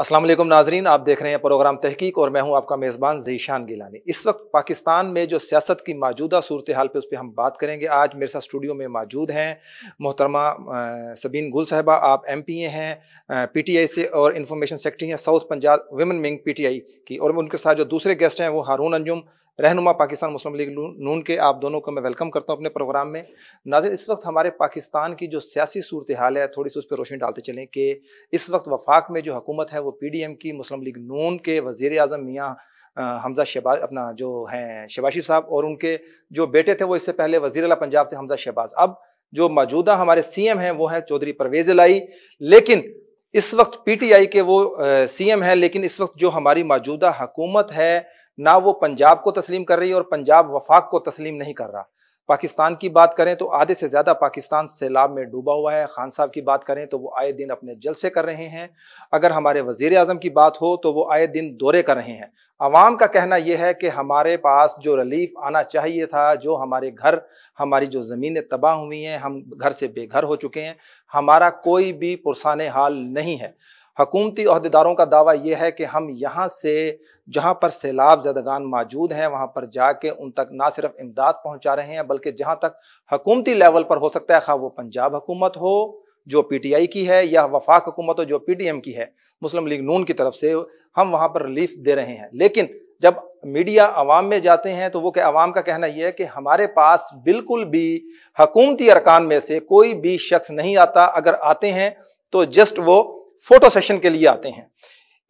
अस्सलाम वालेकुम नाजरीन आप देख रहे हैं प्रोग्राम तहकीक और मैं हूं आपका मेज़बान जीशान गिलानी इस वक्त पाकिस्तान में जो सियासत की मौजूदा सूरत हाल पर उस पर हम बात करेंगे आज मेरे साथ स्टूडियो में मौजूद हैं मोहतरमा सबीन गुल साहबा आप एम पी ए हैं पी टी आई से और इन्फॉर्मेशन सेक्रेटरी हैं south Punjab women wing P T I की और उनके साथ जो दूसरे गेस्ट हैं वो हारून अंजुम रहनुमा पाकिस्तान मुस्लिम लीग नून के आप दोनों को मैं वेलकम करता हूँ अपने प्रोग्राम में नाजिर इस वक्त हमारे पाकिस्तान की जो सियासी सूरत हाल है थोड़ी सी उस पर रोशनी डालते चलें कि इस वक्त वफाक में जो हुकूमत है वो पी डी एम की मुस्लिम लीग नून के वजीर अजम मियाँ हमजा शहबाज अपना जो हैं शबाशी साहब और उनके जो बेटे थे वो इससे पहले वजीर अला पंजाब थे हमजा शहबाज अब जो मौजूदा हमारे सीएम हैं वो हैं चौधरी परवेज लाई लेकिन इस वक्त पीटीआई के वो सीएम हैं लेकिन इस वक्त जो हमारी मौजूदा हकूमत है ना वो पंजाब को तस्लीम कर रही है और पंजाब वफाक को तस्लीम नहीं कर रहा पाकिस्तान की बात करें तो आधे से ज़्यादा पाकिस्तान सैलाब में डूबा हुआ है खान साहब की बात करें तो वो आए दिन अपने जलसे कर रहे हैं अगर हमारे वजीर अजम की बात हो तो वो आए दिन दौरे कर रहे हैं आवाम का कहना यह है कि हमारे पास जो रिलीफ आना चाहिए था जो हमारे घर हमारी जो ज़मीनें तबाह हुई हैं हम घर से बेघर हो चुके हैं हमारा कोई भी पुरसान हाल नहीं है हकूमती अहदेदारों का दावा यह है कि हम यहाँ से जहाँ पर सैलाब जदगान मौजूद हैं वहाँ पर जाके उन तक ना सिर्फ इमदाद पहुँचा रहे हैं बल्कि जहाँ तक हकूमती लेवल पर हो सकता है खा वो पंजाब हुकूमत हो जो पी टी आई की है या वफाक हुकूमत हो जो पी टी एम की है मुस्लिम लीग नून की तरफ से हम वहाँ पर रिलीफ दे रहे हैं लेकिन जब मीडिया आवाम में जाते हैं तो वो क्या आवाम का कहना यह है कि हमारे पास बिल्कुल भी हकूमती अरकान में से कोई भी शख्स नहीं आता अगर आते हैं तो जस्ट वो फोटो सेशन के लिए आते हैं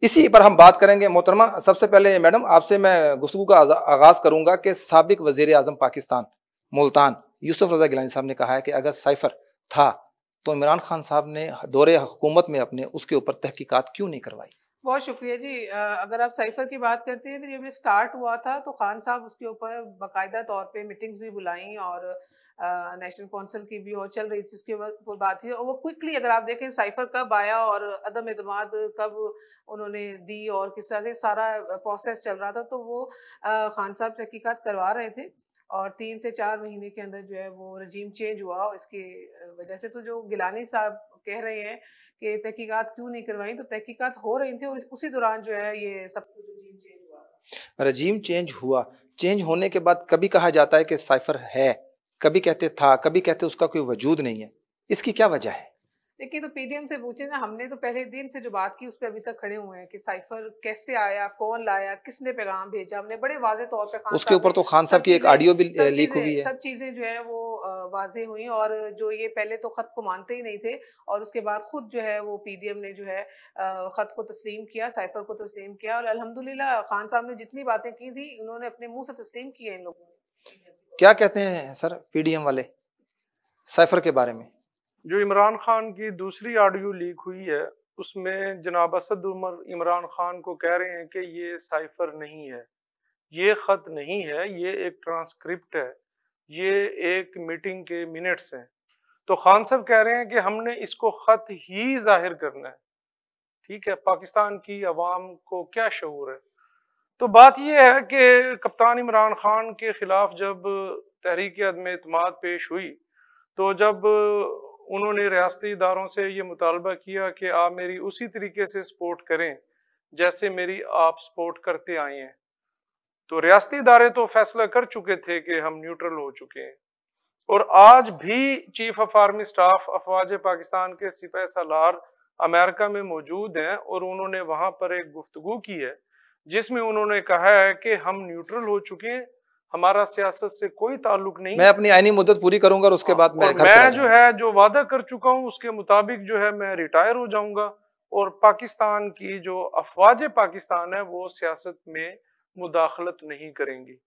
इसी पर हम बात करेंगे मोहतरमा सबसे पहले मैडम आपसे मैं गुफ्तु का आगाज़ करूंगा कि सबक वजीर आजम पाकिस्तान मुल्तान यूसुफ रजा गिलानी साहब ने कहा है कि अगर साइफर था तो इमरान खान साहब ने दौरे हुकूमत में अपने उसके ऊपर तहकीकात क्यों नहीं करवाई बहुत शुक्रिया जी अगर आप साइफर की बात करते हैं तो जब ये स्टार्ट हुआ था तो खान साहब उसके ऊपर बाकायदा तौर पे मीटिंग्स भी बुलाई और नेशनल काउंसिल की भी और चल रही थी उसके ऊपर बात थी और वो क्विकली अगर आप देखें साइफर कब आया और अदम अतमाद कब उन्होंने दी और किस तरह से सारा प्रोसेस चल रहा था तो वो खान साहब तहकीकत करवा रहे थे और तीन से चार महीने के अंदर जो है वो रजीम चेंज हुआ इसके वजह से तो जो गिलानी साहब कह रहे हैं कि तहकीकत क्यों नहीं करवाई तो तहकीकत हो रही थी और उसी दौरान जो है ये सब कुछ रजीम चेंज हुआ चेंज होने के बाद कभी कहा जाता है कि साइफर है कभी कहते था कभी कहते उसका कोई वजूद नहीं है इसकी क्या वजह है देखिए तो पीडीएम से पूछे ना हमने तो पहले दिन से जो बात की उस पर अभी तक खड़े हुए हैं कि साइफर कैसे आया कौन लाया किसने पैगाम भेजा हमने बड़े वाजे तौर पर उसके ऊपर तो खान साहब की एक ऑडियो भी लीक हुई है सब चीजें जो है वो वाजे हुई और जो ये पहले तो खत को मानते ही नहीं थे और उसके बाद खुद जो है वो पीडीएम ने जो है खत को तस्लीम किया साइफर को तस्लीम किया और अलहमदुल्ला खान साहब ने जितनी बातें की थी उन्होंने अपने मुंह से तस्लीम किया इन लोगों ने क्या कहते हैं सर पीडीएम वाले साइफर के बारे में जो इमरान खान की दूसरी ऑडियो लीक हुई है उसमें जनाब असद उमर इमरान खान को कह रहे हैं कि ये साइफर नहीं है ये ख़त नहीं है ये एक ट्रांसक्रिप्ट है ये एक मीटिंग के मिनट्स हैं तो खान साहब कह रहे हैं कि हमने इसको ख़त ही जाहिर करना है ठीक है पाकिस्तान की आवाम को क्या शूर है तो बात यह है कि कप्तान इमरान खान के ख़िलाफ़ जब तहरीक अदम अतमाद पेश हुई तो जब उन्होंने रियाती इदारों से ये मुतालबा किया कि आप मेरी उसी तरीके से सपोर्ट करें जैसे मेरी आप सपोर्ट करते आए हैं तो रियाती इदारे तो फैसला कर चुके थे कि हम न्यूट्रल हो चुके हैं और आज भी चीफ ऑफ आर्मी स्टाफ अफवाज पाकिस्तान के सिपह सालार अमेरिका में मौजूद हैं और उन्होंने वहाँ पर एक गुफ्तगु की है जिसमें उन्होंने कहा है कि हम न्यूट्रल हो चुके हैं हमारा सियासत से कोई ताल्लुक नहीं मैं अपनी आईनी मुद्दत पूरी करूंगा और उसके हाँ, बाद मैं घर मैं जो है जो वादा कर चुका हूं उसके मुताबिक जो है मैं रिटायर हो जाऊंगा और पाकिस्तान की जो अफवाज पाकिस्तान है वो सियासत में मुदाखलत नहीं करेंगी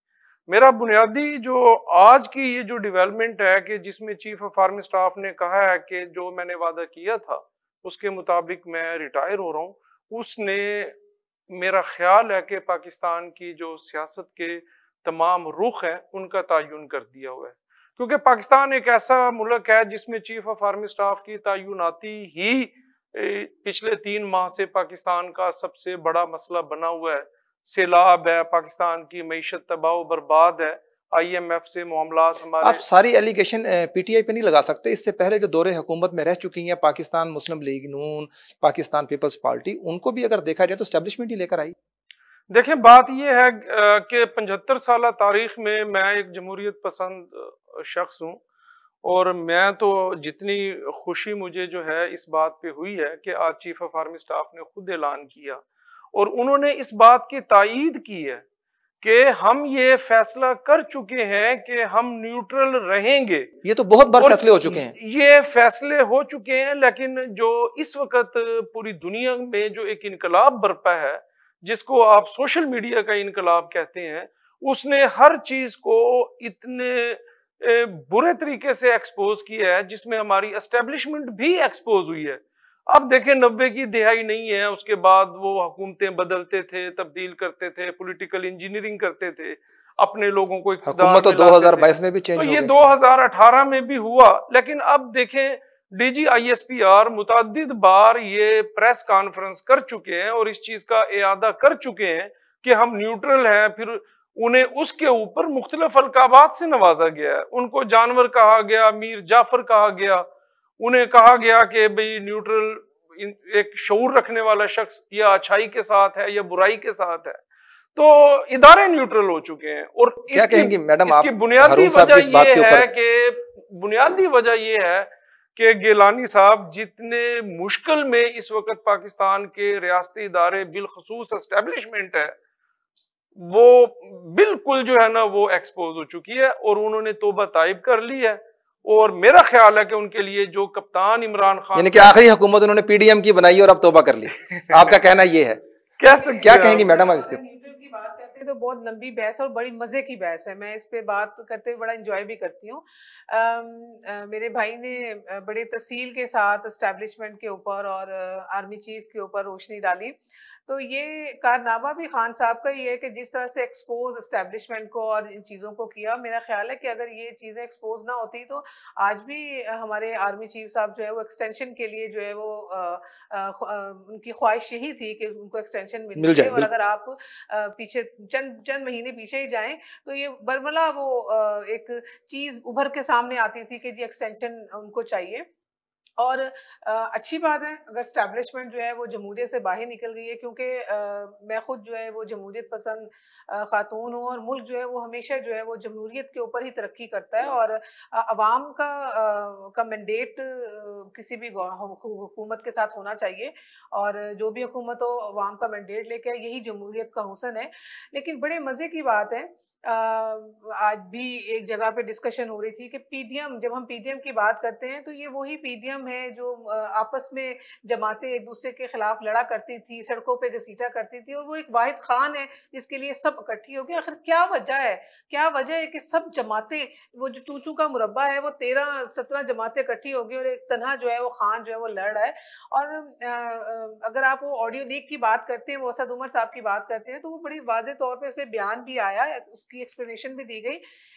मेरा बुनियादी जो आज की ये जो डेवलपमेंट है कि जिसमें चीफ ऑफ आर्मी स्टाफ ने कहा है कि जो मैंने वादा किया था उसके मुताबिक मैं रिटायर हो रहा हूँ उसने मेरा ख्याल है कि पाकिस्तान की जो सियासत के तमाम रुख हैं उनका तयन कर दिया हुआ है क्योंकि पाकिस्तान एक ऐसा मुल्क है जिसमें चीफ ऑफ आर्मी स्टाफ की तयनती ही पिछले तीन माह से पाकिस्तान का सबसे बड़ा मसला बना हुआ है सैलाब है पाकिस्तान की मीशत तबाह बर्बाद है आई एम एफ से मामला हमारे आप सारी एलिगेशन पी टी आई पर नहीं लगा सकते इससे पहले जो दौरे हुकूमत में रह चुकी हैं Pakistan Muslim league Noon Pakistan Peoples Party उनको भी अगर देखा जाए तो स्टैब्लिशमेंट ही लेकर आई देखें बात यह है कि पचहत्तर साल तारीख में मैं एक जमहूरीत पसंद शख्स हूँ और मैं तो जितनी खुशी मुझे जो है इस बात पे हुई है कि आज चीफ ऑफ आर्मी स्टाफ ने खुद ऐलान किया और उन्होंने इस बात की तइद की है कि हम ये फैसला कर चुके हैं कि हम न्यूट्रल रहेंगे ये तो बहुत बार फैसले हो चुके हैं ये फैसले हो चुके हैं लेकिन जो इस वक्त पूरी दुनिया में जो एक इनकलाब बरपा है जिसको आप सोशल मीडिया का इनकलाब कहते हैं उसने हर चीज को इतने बुरे तरीके से एक्सपोज किया है जिसमें हमारी एस्टेब्लिशमेंट भी एक्सपोज हुई है अब देखें नब्बे की दिहाई नहीं है उसके बाद वो हुकूमतें बदलते थे तब्दील करते थे पॉलिटिकल इंजीनियरिंग करते थे अपने लोगों को तो बाईस में भी चेंज तो ये अठारह में भी हुआ लेकिन अब देखें डीजी आईएसपीआर मुतद बार ये प्रेस कॉन्फ्रेंस कर चुके हैं और इस चीज का अदा कर चुके हैं कि हम न्यूट्रल हैं फिर उन्हें उसके ऊपर मुख्तलिफ अलकाबात से नवाजा गया है उनको जानवर कहा गया मीर जाफर कहा गया उन्हें कहा गया कि भाई न्यूट्रल एक शूर रखने वाला शख्स या अच्छाई के साथ है या बुराई के साथ है तो इदारे न्यूट्रल हो चुके हैं और इसकी, मैडम इसकी बुनियादी वजह यह है कि बुनियादी वजह यह है कि गिलानी साहब जितने मुश्किल में इस वक्त पाकिस्तान के रियाती इदारे बिलखसूस एस्टेब्लिशमेंट है वो बिल्कुल जो है ना वो एक्सपोज हो चुकी है और उन्होंने तोबा तयब कर ली है और मेरा ख्याल है कि उनके लिए जो कप्तान इमरान खान यानी कि आखिरी हुकूमत उन्होंने पीडीएम की बनाई और अब तोबा कर ली आपका कहना ये है क्या क्या कहेंगी मैडम आप इसके थे तो बहुत लंबी बहस और बड़ी मज़े की बहस है मैं इस पर बात करते हुए बड़ा इंजॉय भी करती हूँ मेरे भाई ने बड़े तसील के साथ इस्टेब्लिशमेंट के ऊपर और आर्मी चीफ के ऊपर रोशनी डाली तो ये कारनामा भी खान साहब का ही है कि जिस तरह से एक्सपोज इस्टेब्लिशमेंट को और इन चीज़ों को किया मेरा ख्याल है कि अगर ये चीज़ें एक्सपोज ना होती तो आज भी हमारे आर्मी चीफ साहब जो है वो एक्सटेंशन के लिए जो है वो उनकी ख्वाहिश यही थी कि उनको एक्सटेंशन मिल, मिल जाए और अगर आप पीछे चंद चंद महीने पीछे ही जाएँ तो ये बर्मला वो एक चीज़ उभर के सामने आती थी कि जी एक्सटेंशन उनको चाहिए और अच्छी बात है अगर स्टैब्लिशमेंट जो है वो जमहूरियत से बाहर निकल गई है क्योंकि मैं खुद जो है वो जमहूरियत पसंद खातून हूँ और मुल्क जो है वो हमेशा जो है वो जमूरीत के ऊपर ही तरक्की करता है और आवाम का का मैंडेट किसी भी हुकूमत के साथ होना चाहिए और जो भी हुकूमत हो आवाम का मैंडेट लेके यही जमूरीत का हुसन है लेकिन बड़े मज़े की बात है आज भी एक जगह पे डिस्कशन हो रही थी कि पीडीएम जब हम पीडीएम की बात करते हैं तो ये वही पीडीएम है जो आपस में जमातें एक दूसरे के खिलाफ लड़ा करती थी सड़कों पे घसीटा करती थी और वो एक वाहिद खान है जिसके लिए सब इकट्ठी हो गया आखिर क्या वजह है क्या वजह है कि सब जमातें वो जो चूचू का मुरबा है वो तेरह सत्रह जमातें इकट्ठी हो गई और एक तनहा जो है वो खान जो है वो लड़ रहा है और अगर आप वो ऑडियो लीक की बात करते हैं वसद उमर साहब की बात करते हैं तो वो बड़ी वाज तौर पर इस पर बयान भी आया इसकी एक्सप्लेनेशन भी दी गई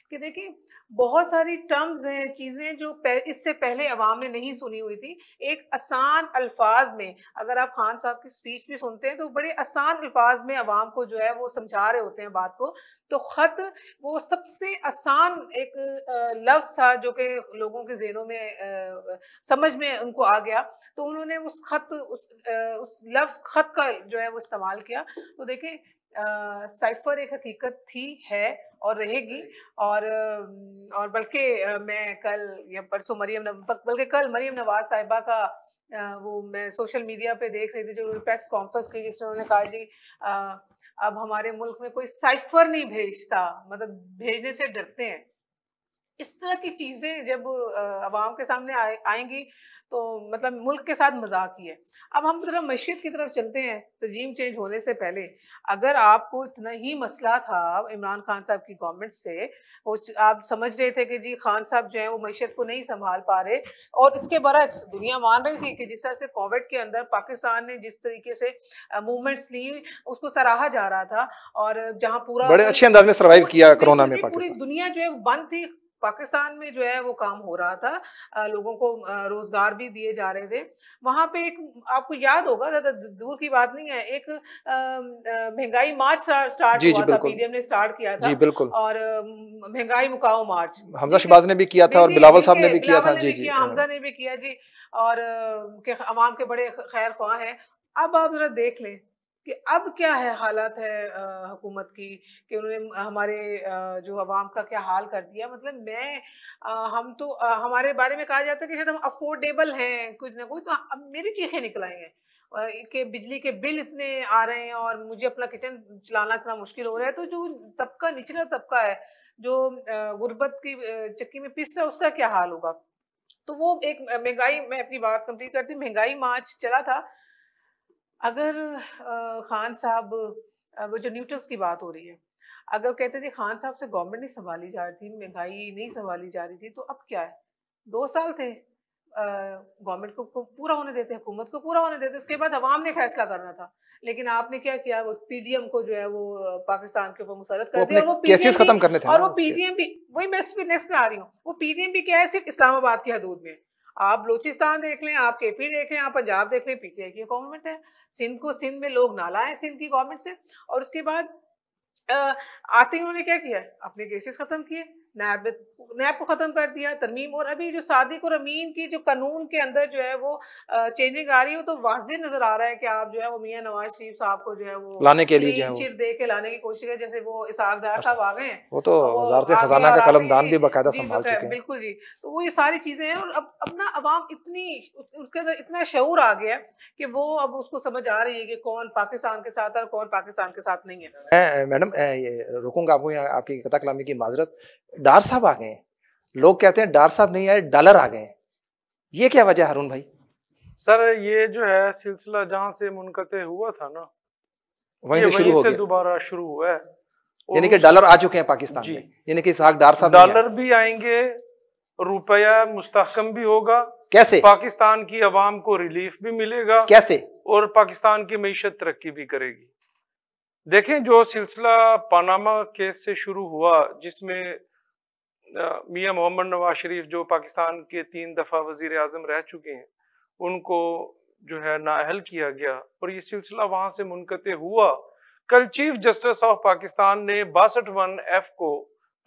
कि देखिए बहुत सारी टर्म्स हैं चीज़ें जो इससे पहले आवाम ने नहीं सुनी हुई थी एक आसान अल्फाज में अगर आप खान साहब की स्पीच भी सुनते हैं तो बड़े आसान अल्फाज में आवाम को जो है वो समझा रहे होते हैं बात को तो ख़त वो सबसे आसान एक लफ्ज़ था जो कि लोगों के जहनों में समझ में उनको आ गया तो उन्होंने उस खत उस, उस लफ्ज़ खत का जो है वो इस्तेमाल किया तो देखें साइफर एक हकीकत थी है और रहेगी और और बल्कि मैं कल या परसों मरीम बल्कि कल मरीम नवाज साहिबा का वो मैं सोशल मीडिया पे देख रही थी जो प्रेस कॉन्फ्रेंस की जिसमें उन्होंने कहा जी अब हमारे मुल्क में कोई साइफर नहीं भेजता मतलब भेजने से डरते हैं इस तरह की चीज़ें जब आवाम के सामने आए आएंगी तो मतलब मुल्क के साथ मजाक ही है अब हम जरा मैशियत की तरफ चलते हैं रजीम चेंज होने से पहले अगर आपको इतना ही मसला था इमरान खान साहब की गवर्नमेंट से वो आप समझ रहे थे कि जी खान साहब जो है वो मैशियत को नहीं संभाल पा रहे और इसके बरक्स दुनिया मान रही थी कि जिस तरह से कोविड के अंदर पाकिस्तान ने जिस तरीके से मूवमेंट्स ली उसको सराहा जा रहा था और जहाँ पूरा बड़े अच्छे अंदाज में सर्वाइव किया कोरोना में पूरी दुनिया जो है बंद थी पाकिस्तान में जो है वो काम हो रहा था लोगों को रोज़गार भी दिए जा रहे थे वहाँ पे एक आपको याद होगा ज़्यादा दूर की बात नहीं है एक महंगाई मार्च स्टार्ट जी, हुआ जी, था पीडीएम ने स्टार्ट किया था जी बिल्कुल और महंगाई मुकाओ मार्च हमजा शहबाज ने भी किया था और बिलावल साहब ने भी किया था जी जी हमजा ने भी किया जी और के अवाम के बड़े खैर ख्वाह है अब आप ज़रा देख लें कि अब क्या है हालात है हुकूमत की कि उन्होंने हमारे जो आवाम का क्या हाल कर दिया मतलब मैं आ, हम तो आ, हमारे बारे में कहा जाता है कि शायद हम अफोर्डेबल हैं कुछ ना कुछ तो अब मेरी चीखें निकल आई हैं कि बिजली के बिल इतने आ रहे हैं और मुझे अपना किचन चलाना इतना मुश्किल हो रहा है तो जो तबका निचला तबका है जो गुर्बत की चक्की में पिस रहा है उसका क्या हाल होगा तो वो एक महंगाई मैं अपनी बात कंप्लीट करती महंगाई मार्च चला था अगर खान साहब वो जो न्यूट्रल्स की बात हो रही है अगर कहते थे खान साहब से गवर्नमेंट नहीं संभाली जा रही थी महंगाई नहीं संभाली जा रही थी तो अब क्या है दो साल थे गवर्नमेंट को, पूरा होने देते हुकूमत को पूरा होने देते उसके बाद अवाम ने फैसला करना था लेकिन आपने क्या किया वो पीडीएम को जो है वो पाकिस्तान के ऊपर मुसरत कर दिया वो खत्म करने थे और वो पीडीएम भी वही मैं नेक्स्ट में आ रही हूँ वो पीडीएम भी क्या है सिर्फ इस्लामाबाद की हदूद में आप बलूचिस्तान देख लें आप केपी देख लें आप पंजाब देख लें पीटीआई की गवर्नमेंट है सिंध को सिंध में लोग ना लाएं सिंध की गवर्नमेंट से और उसके बाद आते ही उन्होंने क्या किया अपने केसेस खत्म किए नैब नैब को ख़त्म कर दिया तरमीम और अभी जो सादिक और अमीन की जो कानून के अंदर जो है वो चेंजिंग आ रही है वो तो वाज नज़र आ रहा है कि आप जो है वो मियाँ नवाज शरीफ साहब को जो है वो लाने के लिए चिर दे के लाने की कोशिश है जैसे वो इसाक डार साहब आ गए वो तो खजाना का कलमदान भी बाकायदा संभाल चुके हैं बिल्कुल जी तो वो ये सारी चीज़ें हैं और अब अपना अवाम इतनी उसके अंदर इतना शौर आ गया कि वो अब उसको समझ आ रही है कि कौन पाकिस्तान के साथ है और कौन पाकिस्तान के साथ नहीं है मैडम ये रुकूंगा आपको आपकी कथा कलामी की माजरत डार साहब आ गए लोग कहते हैं डार साहब नहीं आए डॉलर आ गए ये क्या वजह हारून भाई सर ये जो है सिलसिला जहाँ से मुनकते हुआ था ना वहीं से शुरू हो गया दोबारा शुरू हुआ है यानी कि डॉलर आ चुके हैं पाकिस्तान में यानी कि इसहाक डार साहब डॉलर भी आएंगे रुपया मुस्तकम भी होगा कैसे पाकिस्तान की आवाम को रिलीफ भी मिलेगा कैसे और पाकिस्तान की मीशत तरक्की भी करेगी देखें जो सिलसिला पानामा केस से शुरू हुआ जिसमें मियाँ मोहम्मद नवाज शरीफ जो पाकिस्तान के तीन दफ़ा वज़ी अजम रह चुके हैं उनको जो है नाअहल किया गया और ये सिलसिला वहाँ से मुनक़ हुआ कल चीफ जस्टिस ऑफ पाकिस्तान ने बासठ वन एफ को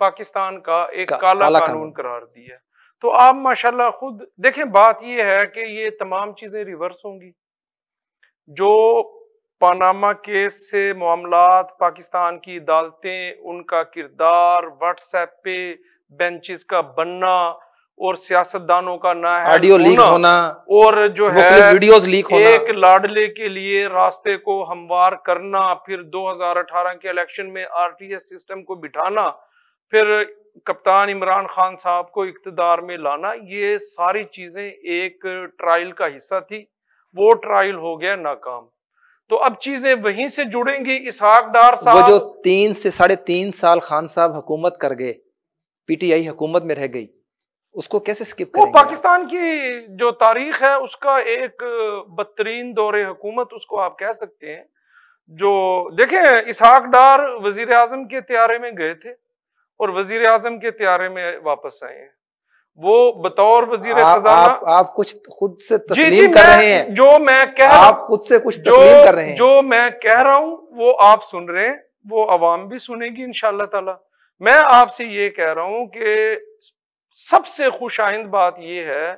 पाकिस्तान का एक का, काला, काला कानून करार दिया तो आप माशाल्लाह खुद देखें बात यह है कि ये तमाम चीज़ें रिवर्स होंगी जो पानामा केस से मामला पाकिस्तान की अदालतें उनका किरदार व्हाट्सएप पे बेंचेस का बनना और सियासतदानों का ना है ऑडियो लीक होना और जो है वीडियोस लीक होना एक लाडले के लिए रास्ते को हमवार करना फिर 2018 के इलेक्शन में आरटीएस सिस्टम को बिठाना फिर कप्तान इमरान खान साहब को इकतदार में लाना ये सारी चीजें एक ट्रायल का हिस्सा थी वो ट्रायल हो गया नाकाम तो अब चीजें वहीं से जुड़ेंगी इसहाक डार साहब जो तीन से साढ़े तीन साल खान साहब हुकूमत कर गए पीटीआई हुकूमत में रह गई उसको कैसे स्किप करेंगे वो पाकिस्तान की जो तारीख है उसका एक बदतरीन दौरे हुकूमत उसको आप कह सकते हैं जो देखें इसहाक डार वजीर अजम के त्यारे में गए थे और वजीर आजम के त्यारे में वापस आए हैं वो बतौर वजीर आप, खजाना आप, आप कुछ खुद से तस्लीम जी जी कर रहे हैं जो मैं कह आप खुद से कुछ जो, कर रहे हैं जो मैं कह रहा हूं वो आप सुन रहे हैं वो आवाम भी सुनेगी इनशाला मैं आपसे ये कह रहा हूं कि सबसे खुशाइंद बात यह है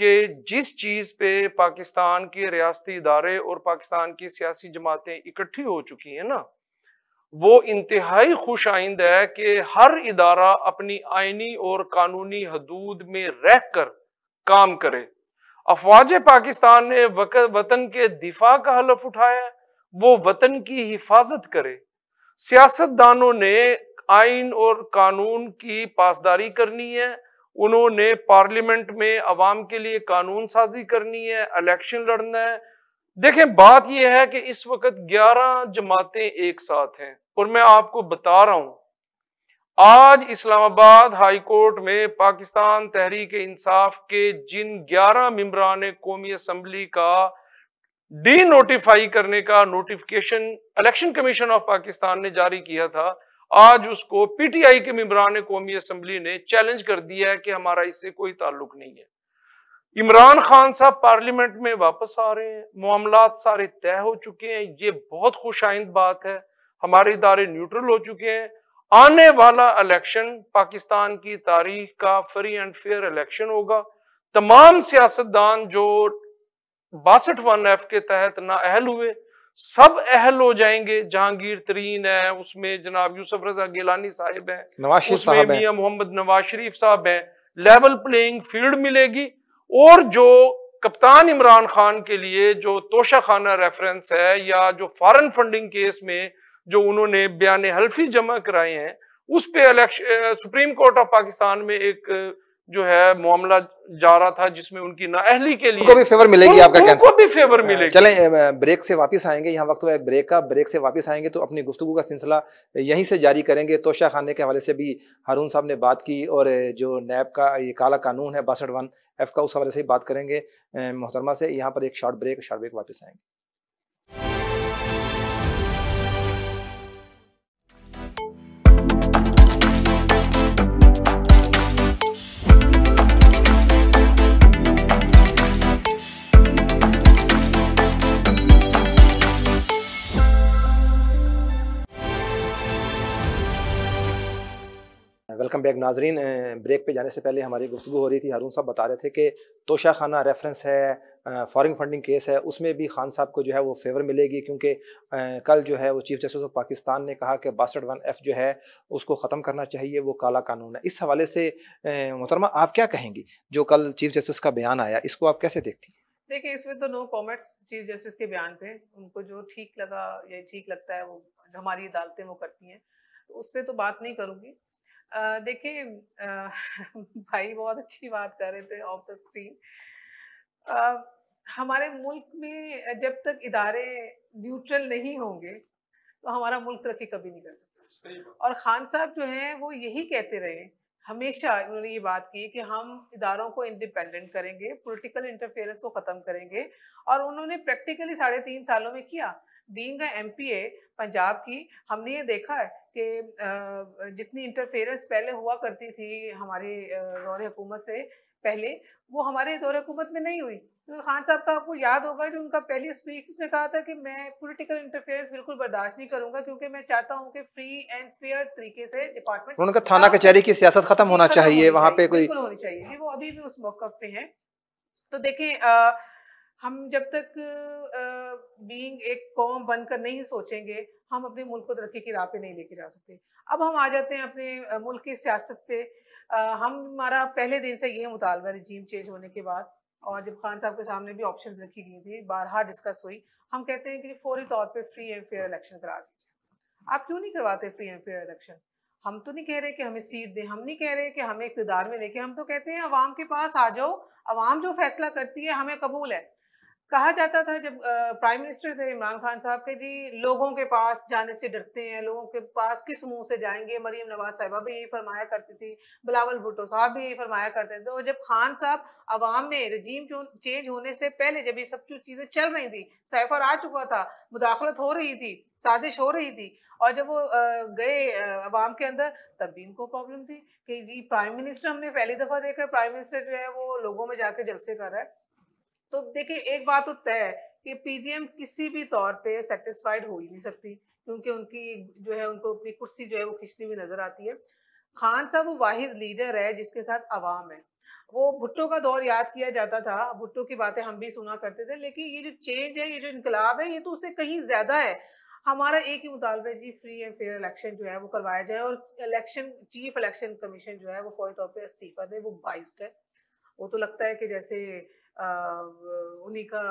कि जिस चीज़ पे पाकिस्तान के रियाती इदारे और पाकिस्तान की सियासी जमातें इकट्ठी हो चुकी हैं ना वो इंतहाई खुश आइंद है कि हर इदारा अपनी आइनी और कानूनी हदूद में रह कर काम करे अफवाज पाकिस्तान ने वतन के दिफा का हलफ उठाया वो वतन की हिफाजत करे सियासतदानों ने आइन और कानून की पासदारी करनी है उन्होंने पार्लियामेंट में अवाम के लिए कानून साजी करनी है इलेक्शन लड़ना है देखें बात यह है कि इस वक्त 11 जमातें एक साथ हैं और मैं आपको बता रहा हूं आज इस्लामाबाद हाई कोर्ट में पाकिस्तान तहरीक इंसाफ के जिन 11 मम्बरान ने कौमी असम्बली का डी नोटिफाई करने का notification election commission of Pakistan ने जारी किया था आज उसको पीटीआई के मेबरान कौमी असम्बली ने चैलेंज कर दिया है कि हमारा इससे कोई ताल्लुक नहीं है इमरान खान साहब पार्लियामेंट में वापस आ रहे हैं मामला सारे तय हो चुके हैं ये बहुत खुश आइंद बात है हमारे इदारे न्यूट्रल हो चुके हैं आने वाला इलेक्शन पाकिस्तान की तारीख का फ्री एंड फेयर इलेक्शन होगा तमाम सियासतदान जो बासठ वन एफ के तहत ना अहल हुए सब अहल हो जाएंगे जहांगीर तरीन है उसमें जनाब यूसुफ रजा गिलानी साहब है मियाँ मोहम्मद नवाज शरीफ साहब है लेवल प्लेइंग फील्ड मिलेगी और जो कप्तान इमरान खान के लिए जो तोशा खाना रेफरेंस है या जो फॉरेन फंडिंग केस में जो उन्होंने बयान हल्फी जमा कराए हैं उस पर सुप्रीम कोर्ट ऑफ पाकिस्तान में एक जो है मामला जा रहा था जिसमें उनकी नाअहली के लिए उनको भी फेवर मिलेगी आपका कहना उनको भी फेवर मिलेगी चले ब्रेक से वापस आएंगे यहाँ वक्त एक तो ब्रेक का ब्रेक से वापस आएंगे तो अपनी गुफ्तु का सिलसिला यहीं से जारी करेंगे तोशा खाने के हवाले से भी हारून साहब ने बात की और जो नैब का ये काला कानून है बासठ वन एफ का उस हवाले से बात करेंगे मोहतरमा से यहाँ पर एक शॉर्ट ब्रेक शॉर्ट ब्रेक वापस आएंगे बैक नाजरीन ब्रेक पे जाने से पहले हमारी गुफ्तु हो रही थी हारून साहब बता रहे थे कि तोशा खाना रेफरेंस है फॉरेन फंडिंग केस है उसमें भी खान साहब को जो है वो फेवर मिलेगी क्योंकि कल जो है वो चीफ जस्टिस ऑफ पाकिस्तान ने कहा कि बासठ वन एफ़ जो है उसको ख़त्म करना चाहिए वो काला कानून है इस हवाले से मोहतरमा आप क्या कहेंगी जो कल चीफ जस्टिस का बयान आया इसको आप कैसे देखती हैं देखिए इसमें तो नो कॉमेंट्स चीफ जस्टिस के बयान पे उनको जो ठीक लगा या ठीक लगता है वो हमारी अदालतें वो करती हैं तो उस पर तो बात नहीं करूँगी देखिए भाई बहुत अच्छी बात कर रहे थे ऑफ द स्क्रीन हमारे मुल्क में जब तक इदारे न्यूट्रल नहीं होंगे तो हमारा मुल्क तरक्की कभी नहीं कर सकता और खान साहब जो हैं वो यही कहते रहे हमेशा उन्होंने ये बात की कि हम इदारों को इंडिपेंडेंट करेंगे पॉलिटिकल इंटरफेरेंस को ख़त्म करेंगे और उन्होंने प्रैक्टिकली साढ़े तीन सालों में किया being M P A Punjab की हमने ये देखा है कि जितनी इंटरफेरेंस पहले हुआ करती थी हमारी दौर हुकूमत से पहले वो हमारे दौर हुकूमत में नहीं हुई तो खान साहब का आपको याद होगा जो उनका पहली स्पीच जिसमें कहा था कि मैं पॉलिटिकल इंटरफेरेंस बिल्कुल बर्दाश्त नहीं करूंगा क्योंकि मैं चाहता हूं कि फ्री एंड फेयर तरीके से डिपार्टमेंट उनका थाना कचहरी की सियासत खत्म होना चाहिए वहाँ पे कोई होनी चाहिए वो अभी भी उस मौकफ पे है तो देखें आ, हम जब तक बीइंग एक कौम बनकर नहीं सोचेंगे हम अपने मुल्क को तरक्की की राह पे नहीं लेके जा सकते अब हम आ जाते हैं अपने मुल्क की सियासत पे हम हमारा पहले दिन से ये मुतालबा रिजीम चेंज होने के बाद और जब खान साहब के सामने भी ऑप्शन रखी गई थी बारहा डिस्कस हुई हम कहते हैं कि फौरी तौर पर फ्री एंड फेयर इलेक्शन करा दीजिए आप क्यों नहीं करवाते फ्री एंड फेयर इलेक्शन हम तो नहीं कह रहे कि हमें सीट दें हम नहीं कह रहे कि हमें इकतदार में लेके हम तो कहते हैं अवाम के पास आ जाओ अवाम जो फैसला करती है हमें कबूल है कहा जाता था जब प्राइम मिनिस्टर थे इमरान खान साहब के जी लोगों के पास जाने से डरते हैं लोगों के पास किस मुंह से जाएंगे मरीम नवाज साहिबा भी यही फरमाया करती थी बिलावल भुट्टो साहब भी यही फरमाया करते थे तो जब खान साहब आवाम में रजीम चेंज होने से पहले जब ये सब चीज़ें चल रही थी सैफर आ चुका था मुदाखलत हो रही थी साजिश हो रही थी और जब वो गए अवाम के अंदर तब भी इनको प्रॉब्लम थी कि जी प्राइम मिनिस्टर हमने पहली दफ़ा देखा प्राइम मिनिस्टर जो है वो लोगों में जाके जलसे कर रहा है तो देखिए एक बात तो तय है कि पीडीएम किसी भी तौर पे सेटिस्फाइड हो ही नहीं सकती क्योंकि उनकी जो है उनको अपनी कुर्सी जो है वो खिंचती हुई नजर आती है खान साहब वो वाहिद लीडर है जिसके साथ आवाम है वो भुट्टो का दौर याद किया जाता था भुट्टो की बातें हम भी सुना करते थे लेकिन ये जो चेंज है ये जो इनकलाब है ये तो उससे कहीं ज्यादा है हमारा एक ही मुतालबा है जी फ्री एंड फेयर इलेक्शन जो है वो करवाया जाए और इलेक्शन चीफ इलेक्शन कमीशन जो है वो फौरी तौर पर इस्तीफा दे वो बाइस्ड है वो तो लगता है कि जैसे उन्हीं का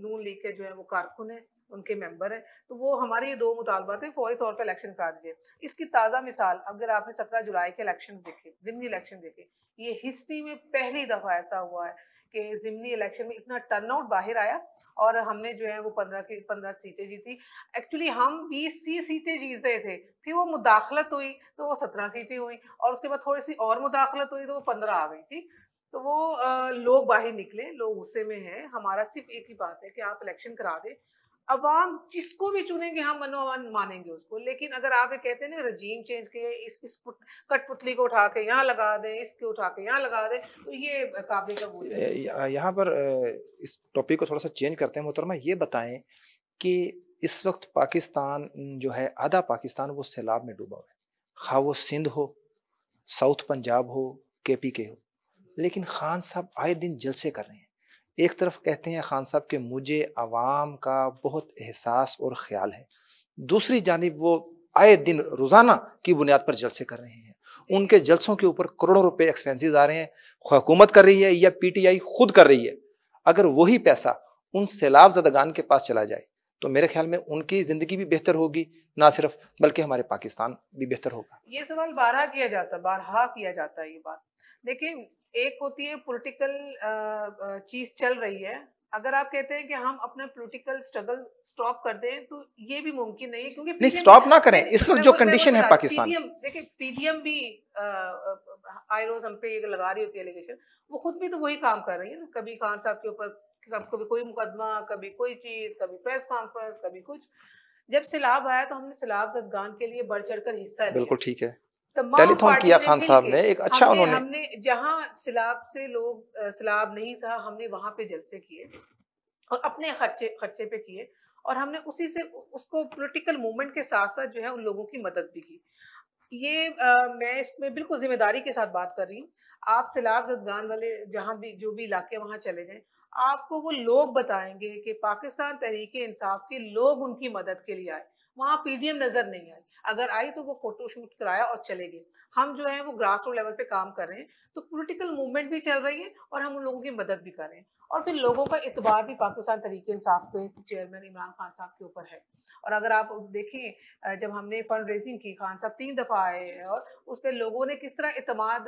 नून लीग के जो है वो कारकुन है उनके मेंबर हैं तो वो हमारे ये दो मुतालबात हैं फौरी तौर पर इलेक्शन करा दीजिए इसकी ताज़ा मिसाल अगर आपने सत्रह जुलाई के इलेक्शन देखे जिमनी इलेक्शन देखे ये हिस्ट्री में पहली दफ़ा ऐसा हुआ है कि जिमनी इलेक्शन में इतना टर्नआउट बाहर आया और हमने जो है वो पंद्रह की पंद्रह सीटें जीती एक्चुअली हम बीस सी सीटें जीत रहे थे फिर वो मुदाखलत हुई तो वो सत्रह सीटें हुई और उसके बाद थोड़ी सी और मुदाखलत हुई तो वो पंद्रह आ गई थी तो वो आ, लोग बाहर निकले लोग गुस्से में हैं हमारा सिर्फ एक ही बात है कि आप इलेक्शन करा दें अवाम जिसको भी चुनेंगे हम अवान मानेंगे उसको लेकिन अगर आप ये कहते हैं ना रजीम चेंज किए इस इस पुट, कठपुतली को उठा के यहाँ लगा दें इसके उठा के यहाँ लगा दें तो ये काबिल कबूल यहाँ पर इस टॉपिक को थोड़ा सा चेंज करते हैं मोहतरमा ये बताएं कि इस वक्त पाकिस्तान जो है आधा पाकिस्तान वो सैलाब में डूबा हुआ है खा वो सिंध हो साउथ पंजाब हो के पी के हो लेकिन खान साहब आए दिन जलसे कर रहे हैं एक तरफ कहते हैं खान साहब के मुझे आवाम का बहुत एहसास और ख्याल है दूसरी जानब वो आए दिन रोज़ाना की बुनियाद पर जलसे कर रहे हैं उनके जलसों के ऊपर करोड़ों रुपए एक्सपेंसेस आ रहे हैं हुकूमत कर रही है या पीटीआई खुद कर रही है अगर वही पैसा उन सैलाब जदगान के पास चला जाए तो मेरे ख्याल में उनकी ज़िंदगी भी बेहतर होगी ना सिर्फ बल्कि हमारे पाकिस्तान भी बेहतर होगा ये सवाल बारहा किया जाता बारहा किया जाता है ये बात देखिए एक होती है पॉलिटिकल चीज चल रही है अगर आप कहते हैं कि हम अपना पॉलिटिकल स्ट्रगल स्टॉप कर दें तो ये भी मुमकिन नहीं है क्योंकि स्टॉप ना करें इस वक्त जो कंडीशन है पाकिस्तान पीडीएम देखिए पीडीएम भी आई रोज हम पे लगा रही होती है एलिगेशन वो खुद भी तो वही काम कर रही है ना कभी खान साहब के ऊपर कभी कोई मुकदमा कभी कोई चीज कभी प्रेस कॉन्फ्रेंस कभी कुछ जब सैलाब आया तो हमने सैलाब जदगान के लिए बढ़ चढ़ कर हिस्सा लिया बिल्कुल ठीक है टेलीथॉन किया खान साहब ने एक अच्छा हमने, उन्होंने हमने जहां सिलाब से लोग सिलाब नहीं था हमने वहां पे जलसे किए और अपने खर्चे खर्चे पे किए और हमने उसी से उसको पॉलिटिकल मूवमेंट के साथ साथ जो है उन लोगों की मदद भी की ये आ, मैं इसमें बिल्कुल जिम्मेदारी के साथ बात कर रही हूँ आप सिलाब जदगान वाले जहाँ भी जो भी इलाके वहाँ चले जाएं आपको वो लोग बताएंगे कि पाकिस्तान तहरीक इंसाफ के लोग उनकी मदद के लिए आए वहाँ पीडीएम नजर नहीं आई अगर आई तो वो फ़ोटोशूट कराया और चले गए हम जो है वो ग्रास रूट लेवल पे काम कर रहे हैं तो पॉलिटिकल मूवमेंट भी चल रही है और हम उन लोगों की मदद भी कर रहे हैं और फिर लोगों का इतबार भी पाकिस्तान तरीके इंसाफ के चेयरमैन इमरान खान साहब के ऊपर है और अगर आप देखें जब हमने फंड रेजिंग की खान साहब तीन दफ़ा आए हैं और उस पर लोगों ने किस तरह इतमाद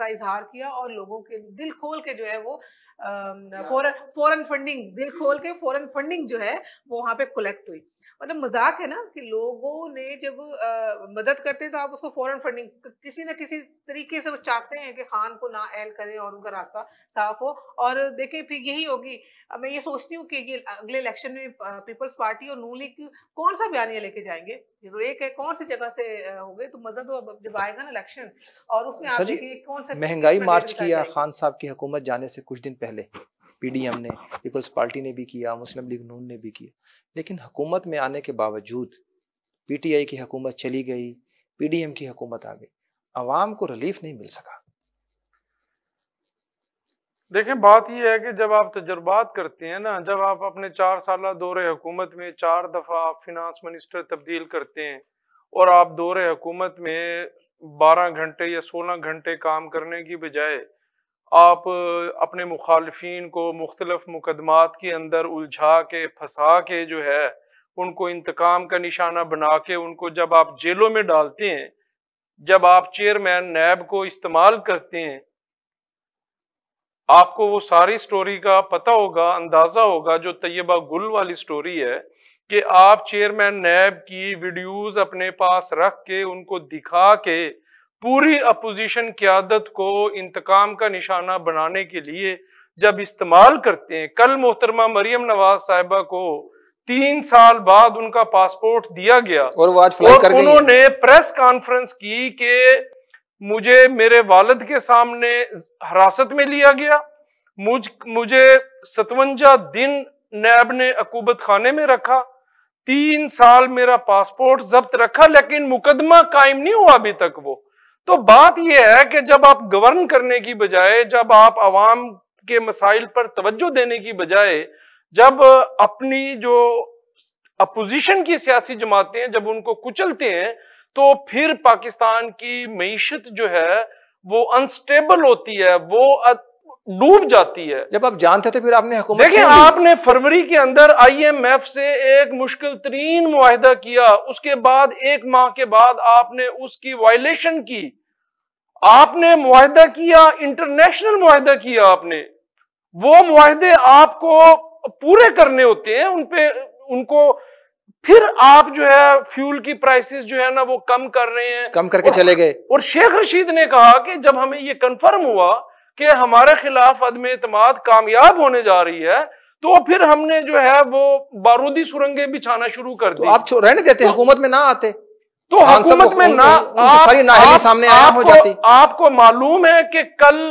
का इजहार किया और लोगों के दिल खोल के जो है वो फौरन फौरन फंडिंग दिल खोल के फौरन फंडिंग जो है वो वहाँ पे कलेक्ट हुई मतलब मजाक है ना कि लोगों ने जब आ, मदद करते हैं तो आप उसको फॉरेन फंडिंग किसी ना किसी तरीके से वो चाहते हैं कि खान को ना एल करें और उनका रास्ता साफ हो और देखें फिर यही होगी मैं ये सोचती हूँ कि ये अगले इलेक्शन में पीपल्स पार्टी और नू लीग कौन सा बयानिया लेके जाएंगे ये तो एक है कौन सी जगह से हो गए तो मजा तो जब आएगा ना इलेक्शन और उसमें आप देखिए कौन सा महंगाई मार्च किया खान साहब की हुकूमत जाने से कुछ दिन पहले पीडीएम ने पीपल्स पार्टी ने भी किया मुस्लिम लीग नून ने भी किया लेकिन हुकूमत में आने के बावजूद पीटीआई की हुकूमत चली गई पीडीएम की हुकूमत आ गई आवाम को रिलीफ नहीं मिल सका देखें बात यह है कि जब आप तजुर्बात करते हैं ना जब आप अपने चार साल दौरे हुकूमत में चार दफ़ा आप फिनांस मिनिस्टर तब्दील करते हैं और आप दौरे हुकूमत में बारह घंटे या सोलह घंटे काम करने की बजाय आप अपने मुखालफन को मुख्तलफ मुकदमात के अंदर उलझा के फंसा के जो है उनको इंतकाम का निशाना बना के उनको जब आप जेलों में डालते हैं जब आप चेयरमैन नैब को इस्तेमाल करते हैं आपको वो सारी स्टोरी का पता होगा अंदाज़ा होगा जो तयबा गुल वाली स्टोरी है कि आप चेयरमैन नैब की वीडियोस अपने पास रख के उनको दिखा के पूरी अपोजिशन क्यादत को इंतकाम का निशाना बनाने के लिए जब इस्तेमाल करते हैं कल मोहतरमा मरियम नवाज साहिबा को तीन साल बाद उनका पासपोर्ट दिया गया और वो आज कर उन्होंने प्रेस कॉन्फ्रेंस की कि मुझे मेरे वालद के सामने हिरासत में लिया गया मुझ मुझे सतवंजा दिन नैब ने अकूबत खाने में रखा तीन साल मेरा पासपोर्ट जब्त रखा लेकिन मुकदमा कायम नहीं हुआ अभी तक वो तो बात यह है कि जब आप गवर्न करने की बजाय जब आप आवाम के मसाइल पर तवज्जो देने की बजाय जब अपनी जो अपोजिशन की सियासी जमातें जब उनको कुचलते हैं तो फिर पाकिस्तान की मीशत जो है वो अनस्टेबल होती है वो डूब जाती है जब आप जानते थे फिर आपने देखिए आपने फरवरी के अंदर आईएमएफ से एक मुश्किल तरीन मुहिदा किया उसके बाद एक माह के बाद आपने उसकी वायलेशन की आपने मुहिदा किया इंटरनेशनल मुहिदा किया आपने वो मुहिदे आपको पूरे करने होते हैं उनपे उनको फिर आप जो है फ्यूल की प्राइसेस जो है ना वो कम कर रहे हैं कम करके चले गए और शेख रशीद ने कहा कि जब हमें ये कंफर्म हुआ कि हमारे खिलाफ अदम अतमाद कामयाब होने जा रही है तो फिर हमने जो है वो बारूदी सुरंगे बिछाना शुरू कर तो दी तो आप रहने देते तो, हुकूमत में ना आते तो हुकूमत में ना आप, सारी आप, सामने आया हो जाती आपको मालूम है कि कल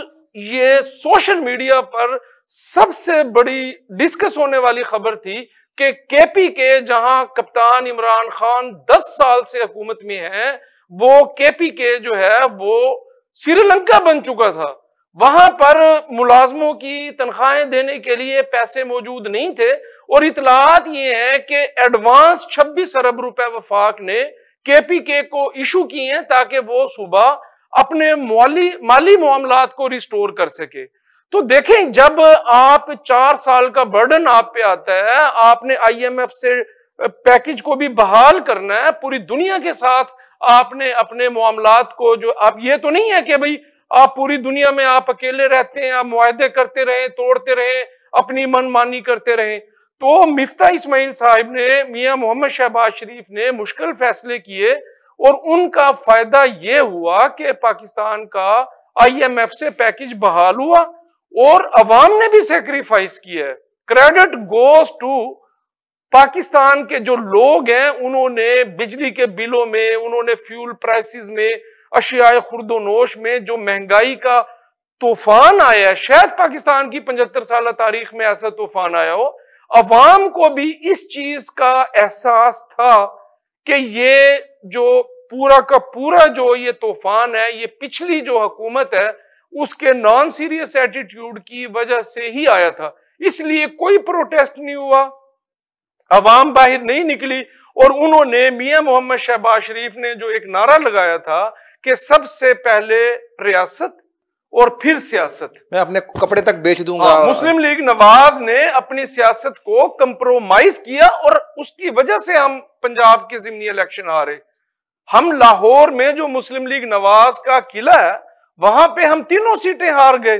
ये सोशल मीडिया पर सबसे बड़ी डिस्कस होने वाली खबर थी कि केपी के जहां कप्तान इमरान खान 10 साल से हुकूमत में है वो केपी के जो है वो श्रीलंका बन चुका था वहां पर मुलाजमों की तनख्वाहें देने के लिए पैसे मौजूद नहीं थे और इतलात ये है कि एडवांस छब्बीस अरब रुपए वफाक ने के पी के को इशू किए हैं ताकि वो सुबह अपने माली माली मामला को रिस्टोर कर सके तो देखें जब आप चार साल का बर्डन आप पे आता है आपने आईएमएफ से पैकेज को भी बहाल करना है पूरी दुनिया के साथ आपने अपने मामला को जो आप ये तो नहीं है कि भाई आप पूरी दुनिया में आप अकेले रहते हैं आप मुआदे करते रहे तोड़ते रहे अपनी मनमानी करते रहे तो मिफ्ता इसमाइल साहब ने मियाँ मोहम्मद शहबाज शरीफ ने मुश्किल फैसले किए और उनका फायदा ये हुआ कि पाकिस्तान का आईएमएफ से पैकेज बहाल हुआ और अवाम ने भी सेक्रीफाइस किया है क्रेडिट गोज टू पाकिस्तान के जो लोग हैं उन्होंने बिजली के बिलों में उन्होंने फ्यूल प्राइसेस में अशियाए नोश में जो महंगाई का तूफान आया है शायद पाकिस्तान की पचहत्तर साल तारीख में ऐसा तूफान आया हो अवाम को भी इस चीज का एहसास था कि ये जो पूरा का पूरा जो ये तूफान है ये पिछली जो हुकूमत है उसके नॉन सीरियस एटीट्यूड की वजह से ही आया था इसलिए कोई प्रोटेस्ट नहीं हुआ अवाम बाहर नहीं निकली और उन्होंने मियां मोहम्मद शहबाज शरीफ ने जो एक नारा लगाया था कि सबसे पहले रियासत और फिर सियासत मैं अपने कपड़े तक बेच दूंगा आ, हाँ, मुस्लिम लीग नवाज ने अपनी सियासत को कंप्रोमाइज किया और उसकी वजह से हम पंजाब के जिमनी इलेक्शन रहे हम लाहौर में जो मुस्लिम लीग नवाज का किला है वहां पे हम तीनों सीटें हार गए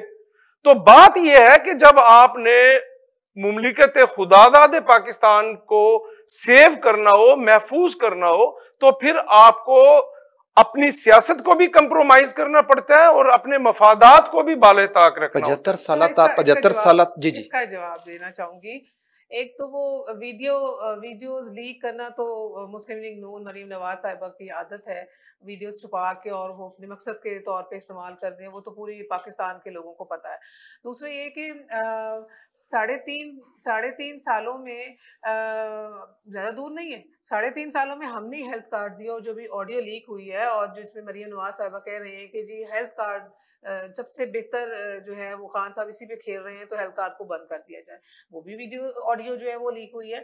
तो बात यह है कि जब आपने मुमलिकत खुदादाद पाकिस्तान को सेव करना हो महफूज करना हो तो फिर आपको अपनी सियासत को भी कंप्रोमाइज करना पड़ता है और अपने मफादात को भी बाल ताक रखना पचहत्तर तो साल पचहत्तर साल जी जी इसका जवाब देना चाहूंगी एक तो वो वीडियो वीडियोस लीक करना तो मुस्लिम लीग नून मरीम नवाज साहिबा की आदत है वीडियोस छुपा के और वो अपने मकसद के तौर पे इस्तेमाल कर रहे हैं वो तो पूरी पाकिस्तान के लोगों को पता है दूसरा ये कि साढ़े तीन साढ़े तीन सालों में ज़्यादा दूर नहीं है साढ़े तीन सालों में हमने हेल्थ कार्ड दिया और जो भी ऑडियो लीक हुई है और जिसमें मरिया नवाज साहबा कह रहे हैं कि जी हेल्थ कार्ड सबसे बेहतर जो है वो खान साहब इसी पे खेल रहे हैं तो कार्ड को बंद कर दिया जाए वो भी वीडियो ऑडियो जो है वो लीक हुई है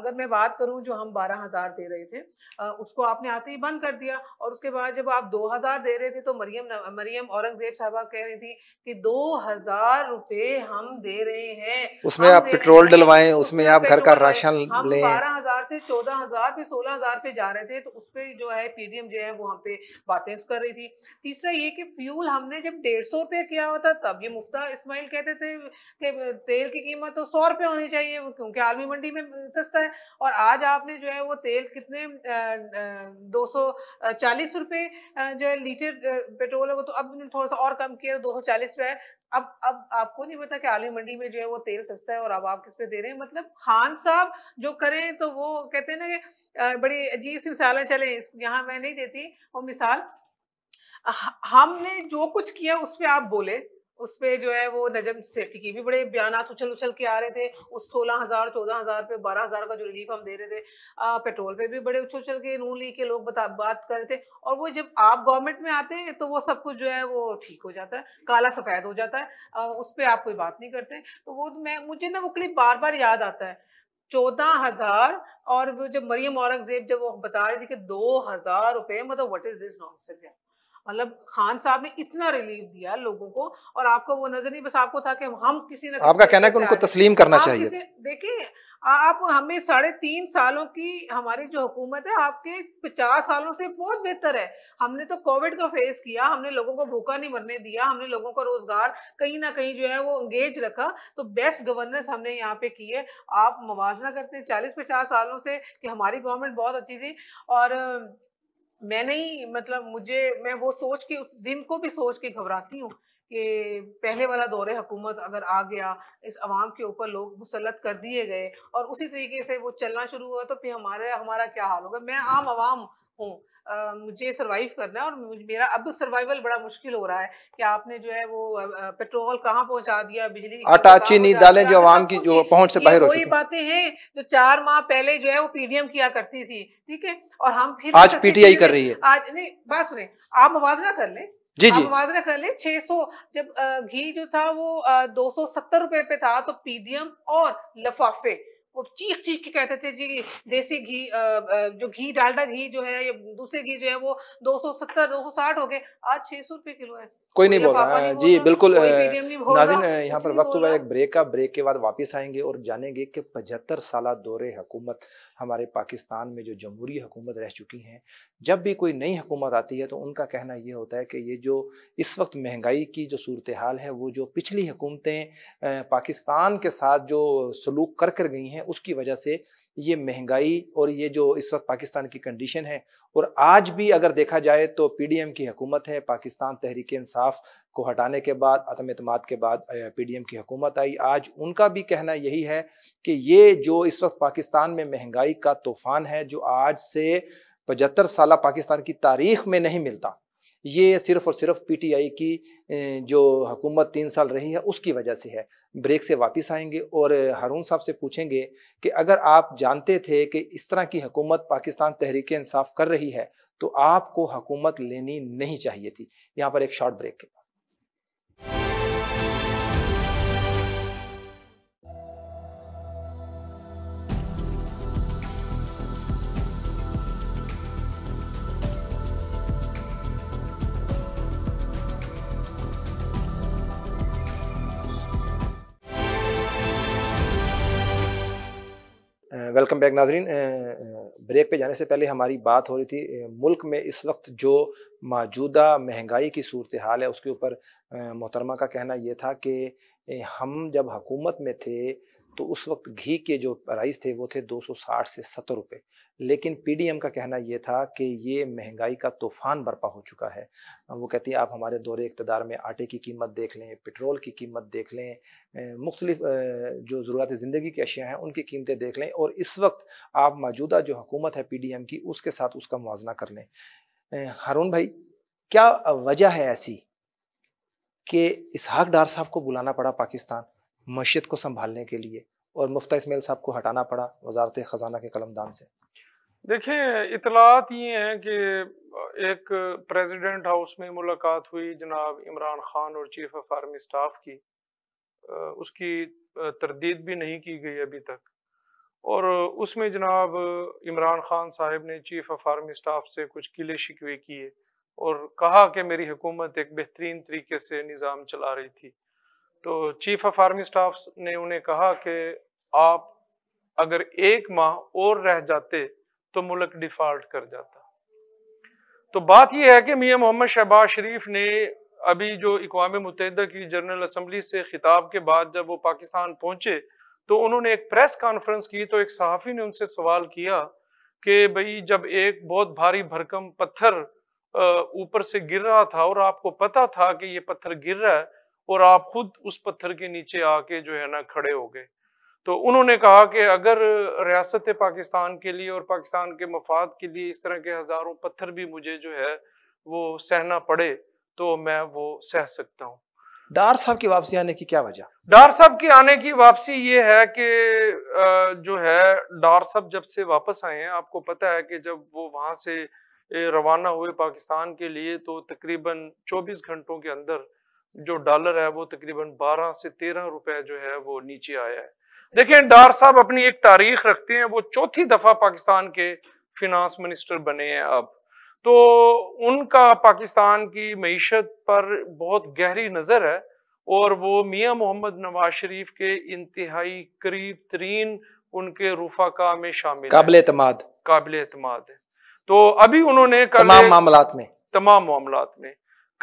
अगर मैं बात करूँ जो हम बारह हज़ार दे रहे थे उसको आपने आते ही बंद कर दिया और उसके बाद जब आप दो हज़ार दे रहे थे तो मरियम मरियम औरंगजेब साहबा कह रही थी कि दो हज़ार रुपये हम दे रहे हैं उसमें आप पेट्रोल डलवाए तो उसमें आप घर का राशन ले बारह हज़ार से चौदह हज़ार पे सोलह हज़ार पे जा रहे थे तो उस पर जो है पीडीएम जो है वो हम पे बातें कर रही थी तीसरा ये कि फ्यूल हम हमने जब डेढ़ सौ रुपया किया हुआ था तब ये मुफ्ता इस्माइल कहते थे कि तेल की कीमत तो सौ रुपये होनी चाहिए क्योंकि आलमी मंडी में सस्ता है और आज आपने जो है वो तेल कितने दो सौ चालीस रुपये जो है लीटर पेट्रोल है वो तो अब थोड़ा सा और कम किया दो सौ चालीस पे है अब अब आपको नहीं पता कि आलमी मंडी में जो है वो तेल सस्ता है और अब आप किस पे दे रहे हैं मतलब खान साहब जो करें तो वो कहते हैं ना कि बड़ी अजीब सी मिसालें चले यहाँ मैं नहीं देती वो मिसाल हमने जो कुछ किया उस पर आप बोले उस पर जो है वो नजम सेठी की भी बड़े बयान उछल उछल के आ रहे थे उस सोलह हज़ार चौदह हज़ार पे बारह हज़ार का जो रिलीफ हम दे रहे थे आ, पेट्रोल पे भी बड़े उछल उछल के नून ली के लोग बता बात कर रहे थे और वो जब आप गवर्नमेंट में आते हैं तो वो सब कुछ जो है वो ठीक हो जाता है काला सफ़ेद हो जाता है आ, उस पर आप कोई बात नहीं करते तो वो मैं मुझे ना वो क्लिप बार बार याद आता है चौदह हज़ार और वो जब मरियम औरंगजेब जब वो बता रही थी कि दो हज़ार रुपये मतलब what is this nonsense मतलब खान साहब ने इतना रिलीफ दिया लोगों को और आपको वो नजर नहीं बस आपको था कि हम किसी ना आपका कहना है कि उनको तस्लीम करना चाहिए देखिए आप हमें साढ़े तीन सालों की हमारी जो हुकूमत है आपके पचास सालों से बहुत बेहतर है हमने तो कोविड को फेस किया हमने लोगों को भूखा नहीं मरने दिया हमने लोगों को रोजगार कहीं ना कहीं जो है वो एंगेज रखा तो बेस्ट गवर्नेंस हमने यहाँ पे की है आप मुवजना करते हैं चालीस पचास सालों से कि हमारी गवर्नमेंट बहुत अच्छी थी और मैं नहीं मतलब मुझे मैं वो सोच के उस दिन को भी सोच के घबराती हूँ कि पहले वाला दौरे हुकूमत अगर आ गया इस आवाम के ऊपर लोग मुसलत कर दिए गए और उसी तरीके से वो चलना शुरू हुआ तो फिर हमारे हमारा क्या हाल होगा मैं आम आवाम हूँ मुझे सर्वाइव करना है और मेरा अब सर्वाइवल बड़ा मुश्किल हो रहा है कि आपने जो है वो पेट्रोल कहाँ पहुंचा दिया बिजली आटा चीनी दालें जो आवाम की जो पहुंच से बाहर वही बातें हैं जो चार माह पहले जो है वो पीडीएम किया करती थी ठीक है और हम फिर आज पीटीआई कर रही है आज नहीं बात सुने आप मुजना कर ले जी जी मुआवजा कर ले 600 जब घी जो था वो दो सौ सत्तर रुपए पे था तो पीडीएम और लफाफे वो चीख चीख के कहते थे जी देसी घी जो घी डालडा घी जो है ये दूसरे घी जो है वो 270 260 हो गए आज 600 रुपए किलो है कोई नहीं बोल रहा जी बिल्कुल नाजिन यहाँ पर वक्त हुआ एक ब्रेक का ब्रेक के बाद वापस आएंगे और जानेंगे कि पचहत्तर साल दौरे हुकूमत हमारे पाकिस्तान में जो जमहूरी हुकूमत रह चुकी हैं जब भी कोई नई हुकूमत आती है तो उनका कहना ये होता है कि ये जो इस वक्त महंगाई की जो सूरत हाल है वो जो पिछली हुकूमतें पाकिस्तान के साथ जो सलूक कर कर गई हैं उसकी वजह से ये महंगाई और ये जो इस वक्त पाकिस्तान की कंडीशन है और आज भी अगर देखा जाए तो पीडीएम की हुकूमत है पाकिस्तान तहरीक इंसाफ को हटाने के बाद आतम अतमाद के बाद पीडीएम की हुकूमत आई आज उनका भी कहना यही है कि ये जो इस वक्त पाकिस्तान में महंगाई का तूफान है जो आज से पचहत्तर साल पाकिस्तान की तारीख में नहीं मिलता ये सिर्फ और सिर्फ पीटीआई की जो हुकूमत तीन साल रही है उसकी वजह से है ब्रेक से वापस आएंगे और हारून साहब से पूछेंगे कि अगर आप जानते थे कि इस तरह की हुकूमत पाकिस्तान तहरीक इंसाफ कर रही है तो आपको हुकूमत लेनी नहीं चाहिए थी यहाँ पर एक शॉर्ट ब्रेक के बाद वेलकम बैक नाजरीन ब्रेक पे जाने से पहले हमारी बात हो रही थी मुल्क में इस वक्त जो मौजूदा महंगाई की सूरत हाल है उसके ऊपर मोहतरमा का कहना ये था कि हम जब हकूमत में थे तो उस वक्त घी के जो प्राइस थे वो थे 260 से सत्तर रुपए लेकिन पीडीएम का कहना ये था कि ये महंगाई का तूफान बर्पा हो चुका है वो कहती है आप हमारे दौरे इकतदार में आटे की कीमत देख लें पेट्रोल की कीमत देख लें मुख्तलिफ जो ज़रूरत ज़िंदगी की अशिया हैं उनकी कीमतें देख लें और इस वक्त आप मौजूदा जो हुकूमत है पी की उसके साथ उसका मुजना कर लें हारून भाई क्या वजह है ऐसी कि इसहाक डार साहब को बुलाना पड़ा पाकिस्तान मस्जिद को संभालने के लिए और मुफ्ता इसमेल साहब को हटाना पड़ा वजारत ख़जाना के कलमदान से देखिए इतलात ये हैं कि एक प्रेसिडेंट हाउस में मुलाकात हुई जनाब इमरान खान और चीफ ऑफ आर्मी स्टाफ की उसकी तरदीद भी नहीं की गई अभी तक और उसमें जनाब इमरान खान साहब ने चीफ ऑफ आर्मी स्टाफ से कुछ किले शिकवे किए और कहा कि मेरी हुकूमत एक बेहतरीन तरीके से निज़ाम चला रही थी तो चीफ ऑफ आर्मी स्टाफ ने उन्हें कहा कि आप अगर एक माह और रह जाते तो मुल्क डिफॉल्ट कर जाता तो बात यह है कि मियाँ मोहम्मद शहबाज शरीफ ने अभी जो इकवाम मुतहद की जनरल असम्बली से खिताब के बाद जब वो पाकिस्तान पहुंचे तो उन्होंने एक प्रेस कॉन्फ्रेंस की तो एक सहाफ़ी ने उनसे सवाल किया कि भाई जब एक बहुत भारी भरकम पत्थर ऊपर से गिर रहा था और आपको पता था कि ये पत्थर गिर रहा है और आप खुद उस पत्थर के नीचे आके जो है ना खड़े हो गए तो उन्होंने कहा कि अगर रियासत पाकिस्तान के लिए और पाकिस्तान के मफाद के लिए इस तरह के हज़ारों पत्थर भी मुझे जो है वो सहना पड़े तो मैं वो सह सकता हूँ डार साहब की वापसी आने की क्या वजह डार साहब की आने की वापसी ये है कि जो है डार साहब जब से वापस आए हैं आपको पता है कि जब वो वहाँ से रवाना हुए पाकिस्तान के लिए तो तकरीबन 24 घंटों के अंदर जो डॉलर है वो तकरीबन 12 से 13 रुपए जो है वो नीचे आया है देखें डार साहब अपनी एक तारीख रखते हैं वो चौथी दफा पाकिस्तान के फिनांस मिनिस्टर बने हैं अब तो उनका पाकिस्तान की मीशत पर बहुत गहरी नज़र है और वो मियाँ मोहम्मद नवाज शरीफ के इंतहाई करीब तरीन उनके रूफाका में शामिल काबिल काबिल है तो अभी उन्होंने तमाम मामला में तमाम मामला में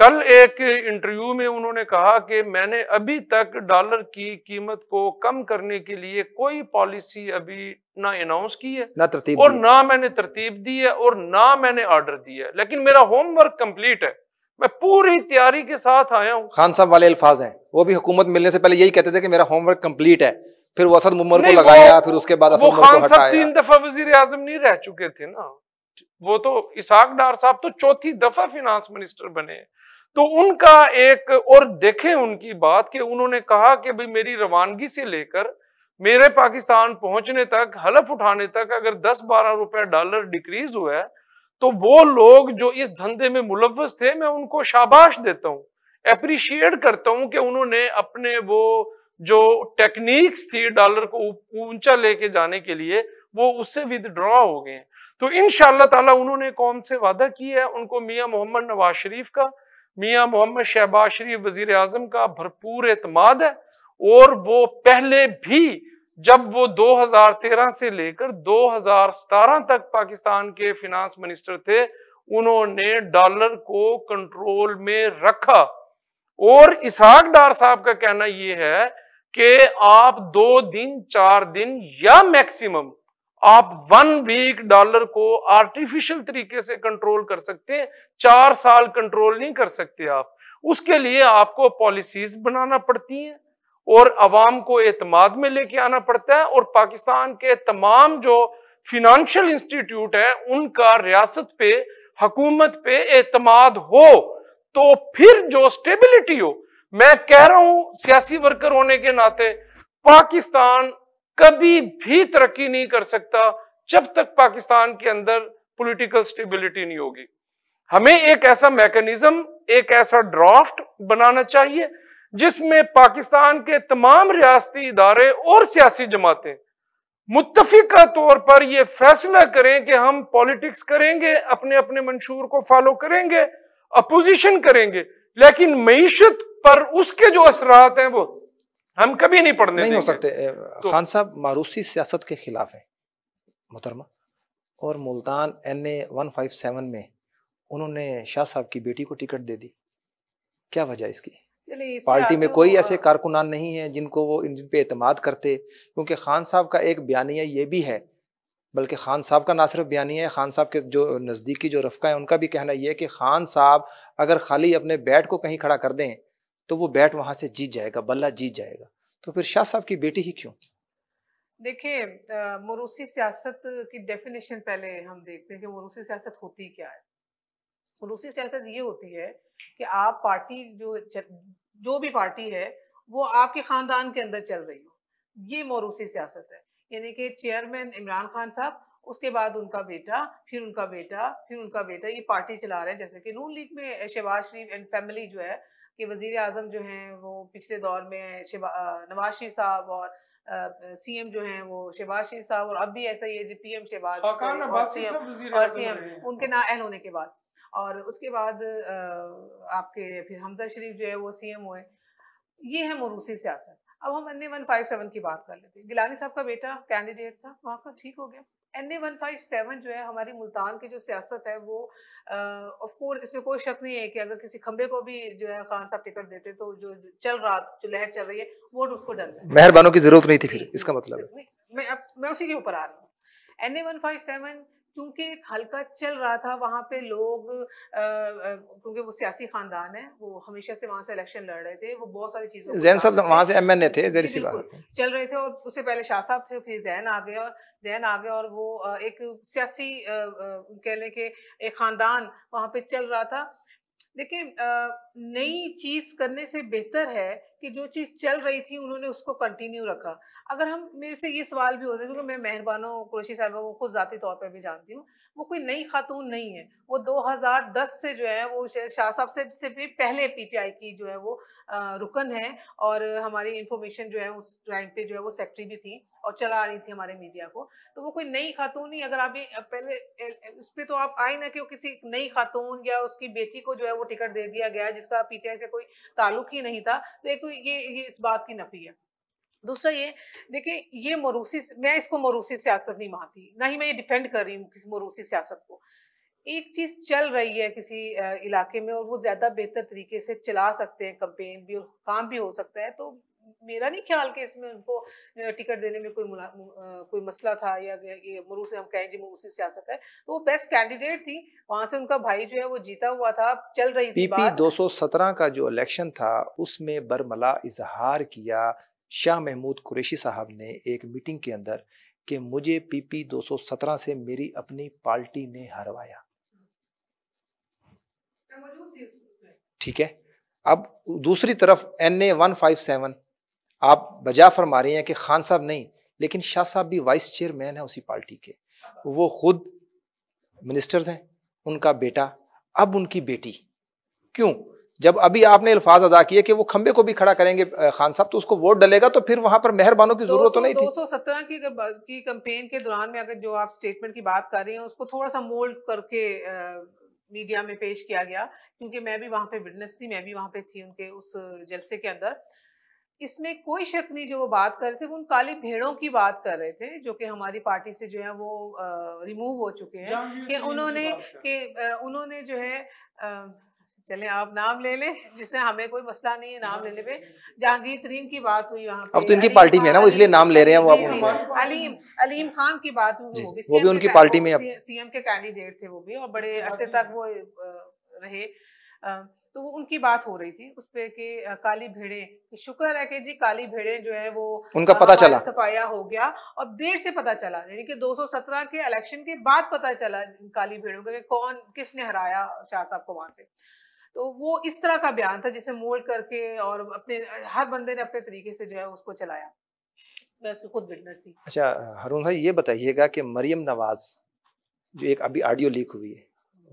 कल एक इंटरव्यू में उन्होंने कहा कि मैंने अभी तक डॉलर की कीमत को कम करने के लिए कोई पॉलिसी अभी ना अनाउंस की है ना तरतीब और ना मैंने तरतीब दी है और ना मैंने ऑर्डर दिया है लेकिन मेरा होमवर्क कंप्लीट है मैं पूरी तैयारी के साथ आया हूँ खान साहब वाले अल्फाज हैं वो भी हुकूमत मिलने से पहले यही कहते थे कि मेरा होमवर्क कंप्लीट है फिर वो असद मुमर को लगाया फिर उसके बाद खान साहब तीन दफा वजीर आजम नहीं रह चुके थे ना वो तो इसहाक डार साहब तो चौथी दफा फिनांस मिनिस्टर बने हैं तो उनका एक और देखें उनकी बात कि उन्होंने कहा कि भाई मेरी रवानगी से लेकर मेरे पाकिस्तान पहुंचने तक हलफ उठाने तक अगर 10-12 रुपए डॉलर डिक्रीज हुआ है तो वो लोग जो इस धंधे में मुलवस थे मैं उनको शाबाश देता हूँ अप्रिशिएट करता हूँ कि उन्होंने अपने वो जो टेक्निक्स थी डॉलर को ऊंचा लेके जाने के लिए वो उससे विदड्रॉ हो गए तो इन ताला उन्होंने कौम से वादा किया है उनको मियाँ मोहम्मद नवाज शरीफ का मियाँ मोहम्मद शहबाज शरीफ वजीर अजम का भरपूर अतमाद है और वो पहले भी जब वो 2013 से लेकर 2017 तक पाकिस्तान के फिनांस मिनिस्टर थे उन्होंने डॉलर को कंट्रोल में रखा और इसहाक डार साहब का कहना यह है कि आप दो दिन चार दिन या मैक्सिमम आप वन वीक डॉलर को आर्टिफिशियल तरीके से कंट्रोल कर सकते हैं चार साल कंट्रोल नहीं कर सकते आप उसके लिए आपको पॉलिसीज बनाना पड़ती हैं और अवाम को एतमाद में लेके आना पड़ता है और पाकिस्तान के तमाम जो फिनंशियल इंस्टीट्यूट है उनका रियासत पे हकूमत पे एतमाद हो तो फिर जो स्टेबिलिटी हो मैं कह रहा हूं सियासी वर्कर होने के नाते पाकिस्तान कभी भी तरक्की नहीं कर सकता जब तक पाकिस्तान के अंदर पॉलिटिकल स्टेबिलिटी नहीं होगी हमें एक ऐसा मैकेनिज्म एक ऐसा ड्राफ्ट बनाना चाहिए जिसमें पाकिस्तान के तमाम रियासती इदारे और सियासी जमातें मुतफिका तौर पर यह फैसला करें कि हम पॉलिटिक्स करेंगे अपने अपने मंशूर को फॉलो करेंगे अपोजिशन करेंगे लेकिन मीशत पर उसके जो असरात हैं वो हम कभी नहीं पढ़ने नहीं हो सकते तो, खान साहब मारूसी सियासत के खिलाफ है मोहतरमा और Multan N A one five seven में उन्होंने शाह साहब की बेटी को टिकट दे दी क्या वजह इसकी पार्टी में कोई ऐसे कारकुनान नहीं है जिनको वो इन पे अतमाद करते क्योंकि खान साहब का एक बयानिया ये भी है बल्कि खान साहब का ना सिर्फ बयानी है खान साहब के जो नज़दीकी जो रफ़का है उनका भी कहना यह है कि खान साहब अगर खाली अपने बैट को कहीं खड़ा कर दें तो वो बैट वहां से जीत जाएगा बल्ला जीत जाएगा तो फिर शाह साहब की बेटी ही क्यों देखिए मरूसी सियासत की डेफिनेशन पहले हम देखते हैं कि मरूसी सियासत होती क्या है मरूसी सियासत ये होती है कि आप पार्टी जो जो भी पार्टी है वो आपके खानदान के अंदर चल रही हो ये मरूसी सियासत है यानी कि चेयरमैन इमरान खान साहब उसके बाद उनका बेटा फिर उनका बेटा फिर उनका बेटा ये पार्टी चला रहे हैं जैसे कि नून लीग में शहबाज शरीफ एंड फैमिली जो है कि वजीर अजम जो हैं वो पिछले दौर में नवाज शरीफ साहब और सी एम जो हैं वो शहबाज शरीफ साहब और अब भी ऐसा ही है जी एम शहबाज हाँ, और सी एम उनके ना एल होने के बाद और उसके बाद आपके फिर हमजा शरीफ जो है वो सी एम हुए ये है मरूसी सियासत अब हम अन्य वन फाइव सेवन की बात कर लेते हैं गिलानी साहब का बेटा कैंडिडेट था वहाँ का ठीक हो गया N A one five seven जो है हमारी मुल्तान की जो सियासत है वो ऑफकोर्स इसमें कोई शक नहीं है कि अगर किसी खंबे को भी जो है खान साहब टिकट देते तो जो चल रहा जो लहर चल रही है वोट उसको डर मेहरबानों की जरूरत नहीं थी फिर इसका मतलब मैं अब मैं उसी के ऊपर आ रही हूँ N A one five seven क्योंकि एक हल्का चल रहा था वहाँ पे लोग क्योंकि वो सियासी खानदान है वो हमेशा से वहाँ से इलेक्शन लड़ रहे थे वो बहुत सारी चीज़ें जैन साहब वहाँ से एमएनए थे ए सी बात चल रहे थे और उससे पहले शाह साहब थे फिर जैन आ गए जैन आ गए और वो एक सियासी कह लें कि एक खानदान वहाँ पे चल रहा था लेकिन नई हम्म। चीज करने से बेहतर है कि जो चीज चल रही थी उन्होंने उसको कंटिन्यू रखा अगर हम मेरे से ये सवाल भी होते हैं क्योंकि मैं मेहरबानों क्रोशी साहबा को खुद ज़ाती तौर पर भी जानती हूँ वो कोई नई खातून नहीं है वो 2010 से जो है वो शाह साहब से, से भी पहले पीटीआई की जो है वो रुकन है और हमारी इंफॉर्मेशन जो है उस टाइम पे जो है वो सेक्रेटरी भी थी और चला रही थी हमारे मीडिया को तो वो कोई नई खातून ही अगर आप पहले उस पर तो आप आए ना कि किसी नई खातून या उसकी बेटी को जो है वो टिकट दे दिया गया जिस इसका पीटीआई से कोई ताल्लुक ही नहीं था तो एक ये, ये इस बात की नफी है दूसरा ये देखिए ये मरूसी मैं इसको मरूसी सियासत नहीं मानती ना ही मैं ये डिफेंड कर रही हूँ किसी मरूसी सियासत को एक चीज़ चल रही है किसी इलाके में और वो ज़्यादा बेहतर तरीके से चला सकते हैं कंपेन भी और काम भी हो सकता है तो मेरा नहीं ख्याल कि इसमें उनको टिकट देने में कोई कोई मसला था या ये मरू से हम कहें जी मरूसी सियासत है तो वो बेस्ट कैंडिडेट थी वहां से उनका भाई जो है वो जीता हुआ था चल रही थी पीपी दो का जो इलेक्शन था उसमें बरमला इजहार किया शाह महमूद कुरेशी साहब ने एक मीटिंग के अंदर कि मुझे पीपी 217 से मेरी अपनी पार्टी ने हरवाया ठीक है अब दूसरी तरफ N A one five seven आप बजा फरमा रही हैं कि खान साहब नहीं लेकिन शाह साहब भी वाइस चेयरमैन है उसी पार्टी के वो खुद मिनिस्टर्स हैं उनका बेटा अब उनकी बेटी क्यों जब अभी आपने अल्फाज अदा किए कि वो खंबे को भी खड़ा करेंगे खान साहब तो उसको वोट डलेगा तो फिर वहां पर मेहरबानों की जरूरत तो नहीं थी 217 की की कंपेन के दौरान में अगर जो आप स्टेटमेंट की बात कर रहे हैं उसको थोड़ा सा मोल्ड करके आ, मीडिया में पेश किया गया क्योंकि मैं भी वहां पे विटनेस थी मैं भी वहां पे थी उनके उस जलसे के अंदर इसमें कोई शक नहीं जो वो बात कर रहे थे उन काली भेड़ों की बात कर रहे थे जो कि हमारी पार्टी से जो है वो रिमूव हो चुके हैं कि उन्होंने कि उन्होंने जो है चले आप नाम ले लें जिससे हमें कोई मसला नहीं है नाम लेने पे जहांगीर तरीन की बात हुई वहाँ अब तो इनकी पार्टी में है ना वो इसलिए नाम ले रहे हैं वो अलीम अलीम खान की बात हुई वो भी उनकी पार्टी में सीएम के कैंडिडेट थे वो भी और बड़े अरसे तक वो रहे तो वो उनकी बात हो रही थी उस पे कि काली भेड़े शुक्र है कि जी काली भेड़े जो है वो उनका पता चला सफाया हो गया और देर से पता चला यानी कि 217 के इलेक्शन के बाद पता चला काली भेड़ों का कि कौन किसने हराया शाह साहब को वहां से तो वो इस तरह का बयान था जिसे मोड़ करके और अपने हर बंदे ने अपने तरीके से जो है उसको चलाया खुद विटनेस थी अच्छा हरून भाई ये बताइएगा कि मरियम नवाज जो एक अभी ऑडियो लीक हुई है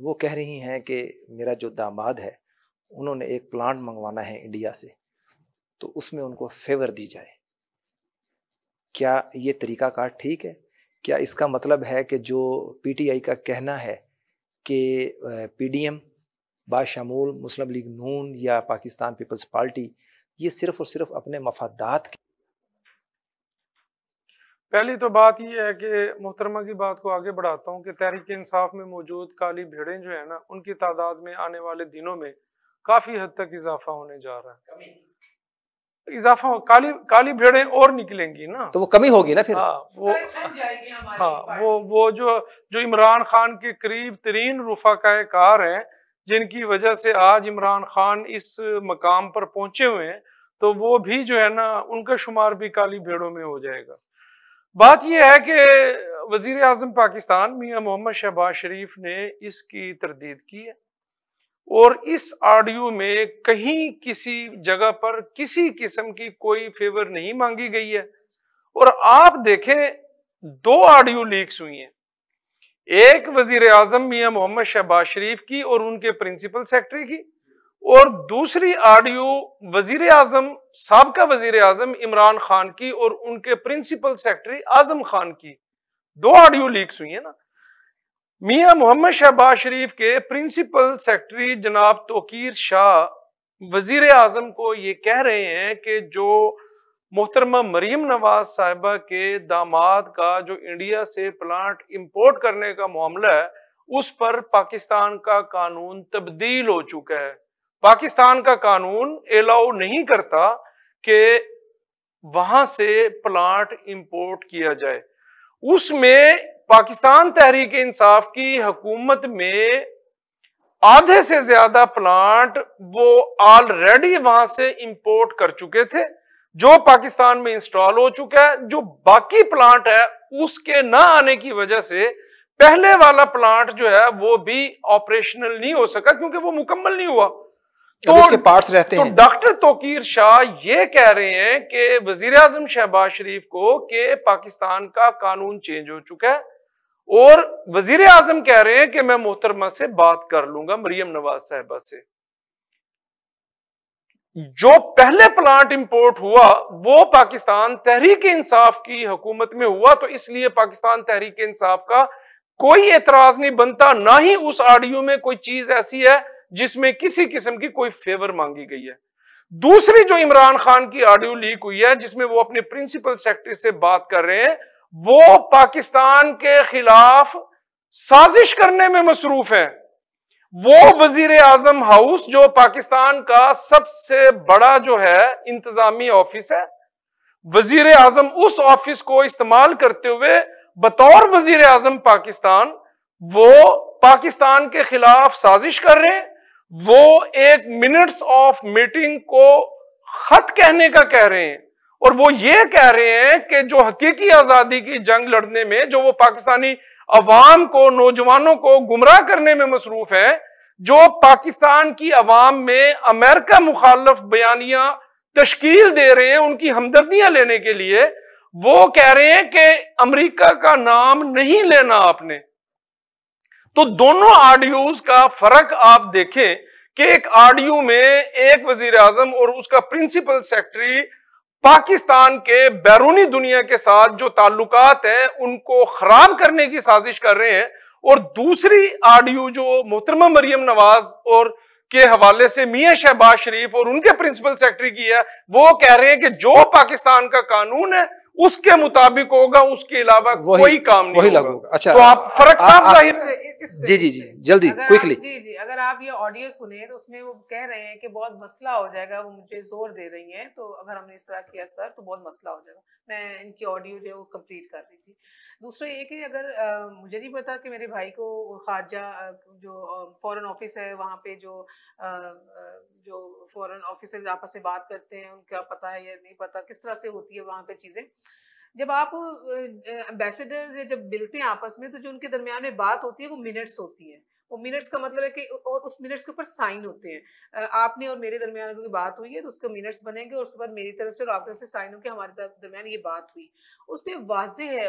वो कह रही हैं कि मेरा जो दामाद है उन्होंने एक प्लांट मंगवाना है इंडिया से तो उसमें उनको फेवर दी जाए क्या ये तरीका कार ठीक है क्या इसका मतलब है कि जो पीटीआई का कहना है कि पीडीएम बाशमूल मुस्लिम लीग नून या पाकिस्तान पीपल्स पार्टी ये सिर्फ और सिर्फ अपने मफादात के पहली तो बात यह है कि मोहतरमा की बात को आगे बढ़ाता हूँ कि तहरीक इंसाफ में मौजूद काली भेड़ें जो है ना उनकी तादाद में आने वाले दिनों में काफ़ी हद तक इजाफा होने जा रहा है इजाफा हो काली काली भेड़ें और निकलेंगी ना तो वो कमी होगी ना फिर हाँ वो हाँ वो वो जो जो इमरान खान के करीब तरीन रुफाकाय कार हैं जिनकी वजह से आज इमरान खान इस मकाम पर पहुंचे हुए हैं तो वो भी जो है ना उनका शुमार भी काली भेड़ों में हो जाएगा बात यह है कि वजीर अजम पाकिस्तान मियाँ मोहम्मद शहबाज शरीफ ने इसकी तरदीद की है और इस ऑडियो में कहीं किसी जगह पर किसी किस्म की कोई फेवर नहीं मांगी गई है और आप देखें दो ऑडियो लीक्स हुई हैं एक वजीर आजम मियाँ मोहम्मद शहबाज शरीफ की और उनके प्रिंसिपल सेक्रेटरी की और दूसरी ऑडियो वजीर आजम सबका वजीर आजम इमरान खान की और उनके प्रिंसिपल सेक्रेटरी आजम खान की दो ऑडियो लीक्स हुई है ना मियाँ मोहम्मद शहबाज शरीफ के प्रिंसिपल सेक्रेटरी जनाब तोकीर शाह वजीर आजम को ये कह रहे हैं कि जो मोहतरमा मरीम नवाज साहिबा के दामाद का जो इंडिया से प्लांट इम्पोर्ट करने का मामला है उस पर पाकिस्तान का कानून तब्दील हो चुका है पाकिस्तान का कानून अलाउ नहीं करता कि वहां से प्लांट इम्पोर्ट किया जाए उसमें पाकिस्तान तहरीक इंसाफ की हकूमत में आधे से ज्यादा प्लांट वो ऑलरेडी वहां से इंपोर्ट कर चुके थे जो पाकिस्तान में इंस्टॉल हो चुका है जो बाकी प्लांट है उसके ना आने की वजह से पहले वाला प्लांट जो है वो भी ऑपरेशनल नहीं हो सका क्योंकि वो मुकम्मल नहीं हुआ तो उसके पार्ट्स तो रहते तो हैं डॉक्टर तोकीर शाह ये कह रहे हैं कि वजीर आजम शहबाज शरीफ को कि पाकिस्तान का कानून चेंज हो चुका है और वजीर आजम कह रहे हैं कि मैं मोहतरमा से बात कर लूंगा मरियम नवाज साहबा से जो पहले प्लांट इंपोर्ट हुआ वो पाकिस्तान तहरीक इंसाफ की हुकूमत में हुआ तो इसलिए पाकिस्तान तहरीक इंसाफ का कोई एतराज नहीं बनता ना ही उस ऑडियो में कोई चीज ऐसी है जिसमें किसी किस्म की कोई फेवर मांगी गई है दूसरी जो इमरान खान की ऑडियो लीक हुई है जिसमें वो अपने प्रिंसिपल सेक्रेटरी से बात कर रहे हैं वो पाकिस्तान के खिलाफ साजिश करने में मसरूफ हैं वो वजीर आजम हाउस जो पाकिस्तान का सबसे बड़ा जो है इंतजामी ऑफिस है वजीर आजम उस ऑफिस को इस्तेमाल करते हुए बतौर वजीर आजम पाकिस्तान वो पाकिस्तान के खिलाफ साजिश कर रहे हैं वो एक मिनट्स ऑफ मीटिंग को खत कहने का कह रहे हैं और वो ये कह रहे हैं कि जो हकीकी आजादी की जंग लड़ने में जो वो पाकिस्तानी अवाम को नौजवानों को गुमराह करने में मसरूफ है जो पाकिस्तान की अवाम में अमेरिका मुखालफ बयानियां तश्कील दे रहे हैं उनकी हमदर्दियां लेने के लिए वो कह रहे हैं कि अमरीका का नाम नहीं लेना आपने तो दोनों आडियोज का फर्क आप देखें कि एक आडियो में एक वजीर आजम और उसका प्रिंसिपल सेक्रेटरी पाकिस्तान के बैरूनी दुनिया के साथ जो ताल्लुकात हैं उनको खराब करने की साजिश कर रहे हैं और दूसरी आडियो जो मोहतरमा मरियम नवाज और के हवाले से मियाँ शहबाज शरीफ और उनके प्रिंसिपल सेक्रेटरी की है वो कह रहे हैं कि जो पाकिस्तान का कानून है उसके मुताबिक होगा उसके अलावा कोई काम नहीं वही होगा अच्छा तो आप फर्क साफ जाहिर जी जी जी जल्दी क्विकली जी जी अगर आप ये ऑडियो सुने तो उसमें वो कह रहे हैं कि बहुत मसला हो जाएगा वो मुझे जोर दे रही हैं तो अगर हमने इस तरह किया सर तो बहुत मसला हो जाएगा मैं इनकी ऑडियो जो है वो कम्प्लीट कर रही थी दूसरा ये कि अगर आ, मुझे नहीं पता कि मेरे भाई को खारजा जो फॉरन ऑफिस है वहाँ पे जो जो फॉरेन ऑफिसर्स आपस में बात करते हैं उनका पता है या नहीं पता किस तरह से होती है वहाँ पे चीज़ें जब आप एम्बेसडर्स या जब मिलते हैं आपस में तो जो उनके दरमियान में बात होती है वो मिनट्स होती है वो मिनट्स का मतलब है कि और उस मिनट्स के ऊपर साइन होते हैं आपने और मेरे दरमियान कोई बात हुई है तो उसके मिनट्स बनेंगे और उसके बाद मेरी तरफ से और आपकी तरफ से साइन होकर हमारे दरमियान ये बात हुई उस पर है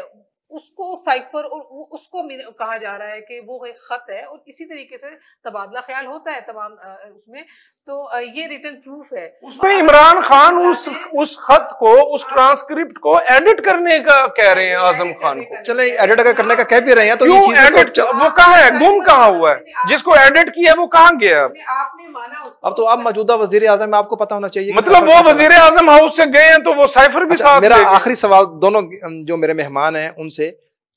उसको साइफर और उसको कहा जा रहा है कि वो एक ख़त है और इसी तरीके से तबादला ख्याल होता है तमाम उसमें तो ये रिटर्न प्रूफ है उसमें इमरान खान उस तो उस खत को उस ट्रांसक्रिप्ट को एडिट करने का कह रहे हैं आजम खान को चले एडिट अगर करने का कह भी रहे हैं तो ये एडिट तो वो कहा है गुम कहा हुआ है जिसको एडिट किया वो कहा गया आपने माना अब तो आप मौजूदा वजीर आजम आपको पता होना चाहिए मतलब वो वजीर आजम हाउस से गए हैं तो वो साइफर भी अच्छा, साथ मेरा आखिरी सवाल दोनों जो मेरे मेहमान हैं उनसे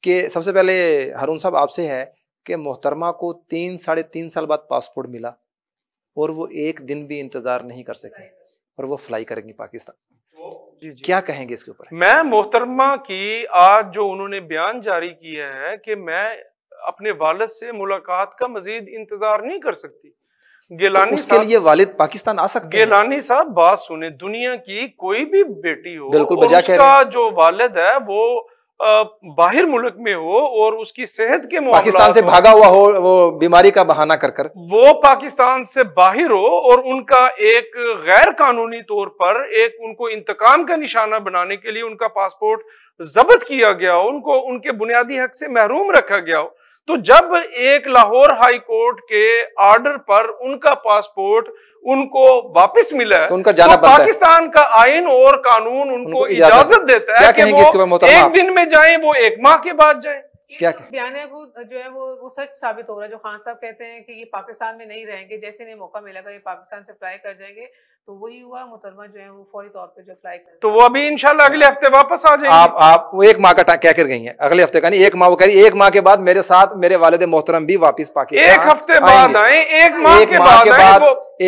कि सबसे पहले हरून साहब आपसे है कि मोहतरमा को तीन साढ़े तीन साल बाद पासपोर्ट मिला और वो एक दिन भी इंतजार नहीं कर सके और वो फ्लाई करेंगी पाकिस्तान जी जी। क्या कहेंगे इसके ऊपर मैं मोहतरमा की आज जो उन्होंने बयान जारी किए हैं कि मैं अपने वालद से मुलाकात का मजीद इंतजार नहीं कर सकती गेलानी तो लिए वालिद पाकिस्तान आ सकते गेलानी साहब बात सुने दुनिया की कोई भी बेटी हो बिल्कुल उसका जो वालिद है वो बाहर मुल्क में हो और उसकी सेहत के पाकिस्तान से भागा हुआ हो वो बीमारी का बहाना कर कर वो पाकिस्तान से बाहर हो और उनका एक गैर कानूनी तौर पर एक उनको इंतकाम का निशाना बनाने के लिए उनका पासपोर्ट जब्त किया गया हो उनको उनके बुनियादी हक से महरूम रखा गया हो तो जब एक लाहौर हाई कोर्ट के आर्डर पर उनका पासपोर्ट उनको वापस मिला है तो उनका जाना तो पाकिस्तान का आइन और कानून उनको, उनको इजाजत देता है कि वो एक दिन में जाए वो एक माह के बाद जाए क्या तो बयान को जो है वो वो सच साबित हो रहा है जो खान साहब कहते हैं कि ये पाकिस्तान में नहीं रहेंगे जैसे इन्हें मौका मिलेगा ये पाकिस्तान से फ्लाई कर जाएंगे तो वही हुआ मुतरमा जो है वो फौरी तौर पे जो फ्लाई कर तो वो अभी इनशाला अगले हफ्ते वापस आ जाए आप आप वो एक माह का कह कर गई है अगले हफ्ते का नहीं एक माह वो कह रही एक माह के बाद मेरे साथ मेरे वालिद मोहतरम भी वापस पाकिस्तान एक हफ्ते बाद आए एक माह के बाद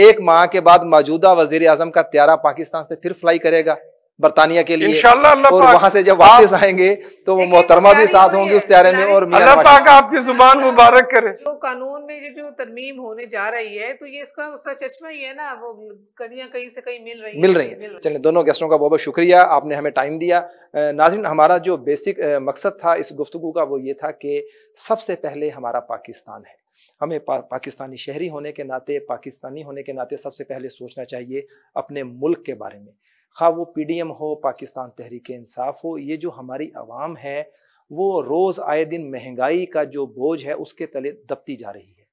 एक माह के बाद मौजूदा वजीर आजम का त्यारा पाकिस्तान से फिर फ्लाई करेगा बरतानिया के लिए अल्लाह और वहां से जब वापस आएंगे तो वो मोहतरमा भी साथ होंगी उस त्यारे में और आपकी जुबान मुबारक करे तो कानून में जो तरमीम होने जा रही है तो ये इसका सच अचमा ही है ना वो कड़ियाँ कहीं से कहीं मिल रही मिल रही है चलिए दोनों गेस्टों का बहुत बहुत शुक्रिया आपने हमें टाइम दिया नाजिन हमारा जो बेसिक मकसद था इस गुफ्तु का वो ये था कि सबसे पहले हमारा पाकिस्तान है हमें पा, पाकिस्तानी शहरी होने के नाते पाकिस्तानी होने के नाते सबसे पहले सोचना चाहिए अपने मुल्क के बारे में खा हाँ, वो पी हो पाकिस्तान तहरीक इंसाफ हो ये जो हमारी आवाम है वो रोज़ आए दिन महंगाई का जो बोझ है उसके तले दबती जा रही है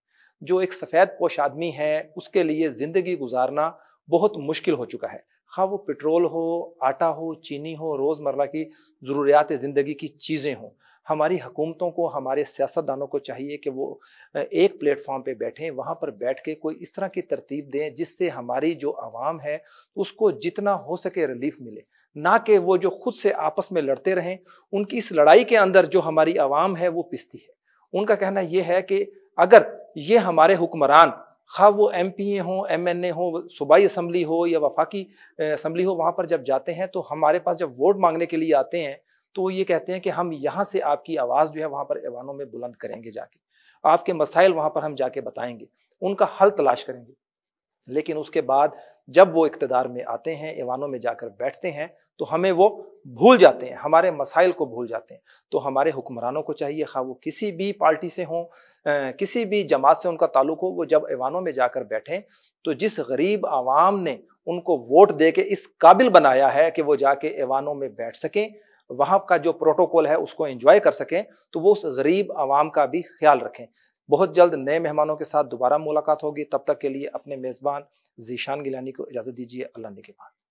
जो एक सफ़ेद पोश आदमी है उसके लिए ज़िंदगी गुजारना बहुत मुश्किल हो चुका है खा हाँ, वो पेट्रोल हो आटा हो चीनी हो रोज़मर्रा की ज़रूरियात ज़िंदगी की चीज़ें हों हमारी हुकूमतों को हमारे सियासतदानों को चाहिए कि वो एक प्लेटफॉर्म पे बैठें वहाँ पर बैठ के कोई इस तरह की तरतीब दें जिससे हमारी जो आवाम है उसको जितना हो सके रिलीफ मिले ना कि वो जो खुद से आपस में लड़ते रहें उनकी इस लड़ाई के अंदर जो हमारी आवाम है वो पिसती है उनका कहना यह है कि अगर ये हमारे हुक्मरान खा वो एम पी ए हों एम एन ए हों सूबाई असम्बली हो या वफाकी असम्बली हो वहाँ पर जब जाते हैं तो हमारे पास जब वोट मांगने के लिए आते हैं तो ये कहते हैं कि हम यहाँ से आपकी आवाज़ जो है वहाँ पर ऐवानों में बुलंद करेंगे जाके आपके मसाइल वहाँ पर हम जाके बताएंगे उनका हल तलाश करेंगे लेकिन उसके बाद जब वो इकतदार में आते हैं ईवानों में जाकर बैठते हैं तो हमें वो भूल जाते हैं हमारे मसाइल को भूल जाते हैं तो हमारे हुक्मरानों को चाहिए खा हाँ, वो किसी भी पार्टी से हों किसी भी जमात से उनका ताल्लुक हो वो जब ईवानों में जाकर बैठें तो जिस गरीब आवाम ने उनको वोट दे के इस काबिल बनाया है कि वो जाके ईवानों में बैठ सकें वहाँ का जो प्रोटोकॉल है उसको एंजॉय कर सकें तो वो उस गरीब आवाम का भी ख्याल रखें बहुत जल्द नए मेहमानों के साथ दोबारा मुलाकात होगी तब तक के लिए अपने मेज़बान जीशान गिलानी को इजाज़त दीजिए अल्लाह ने के बाद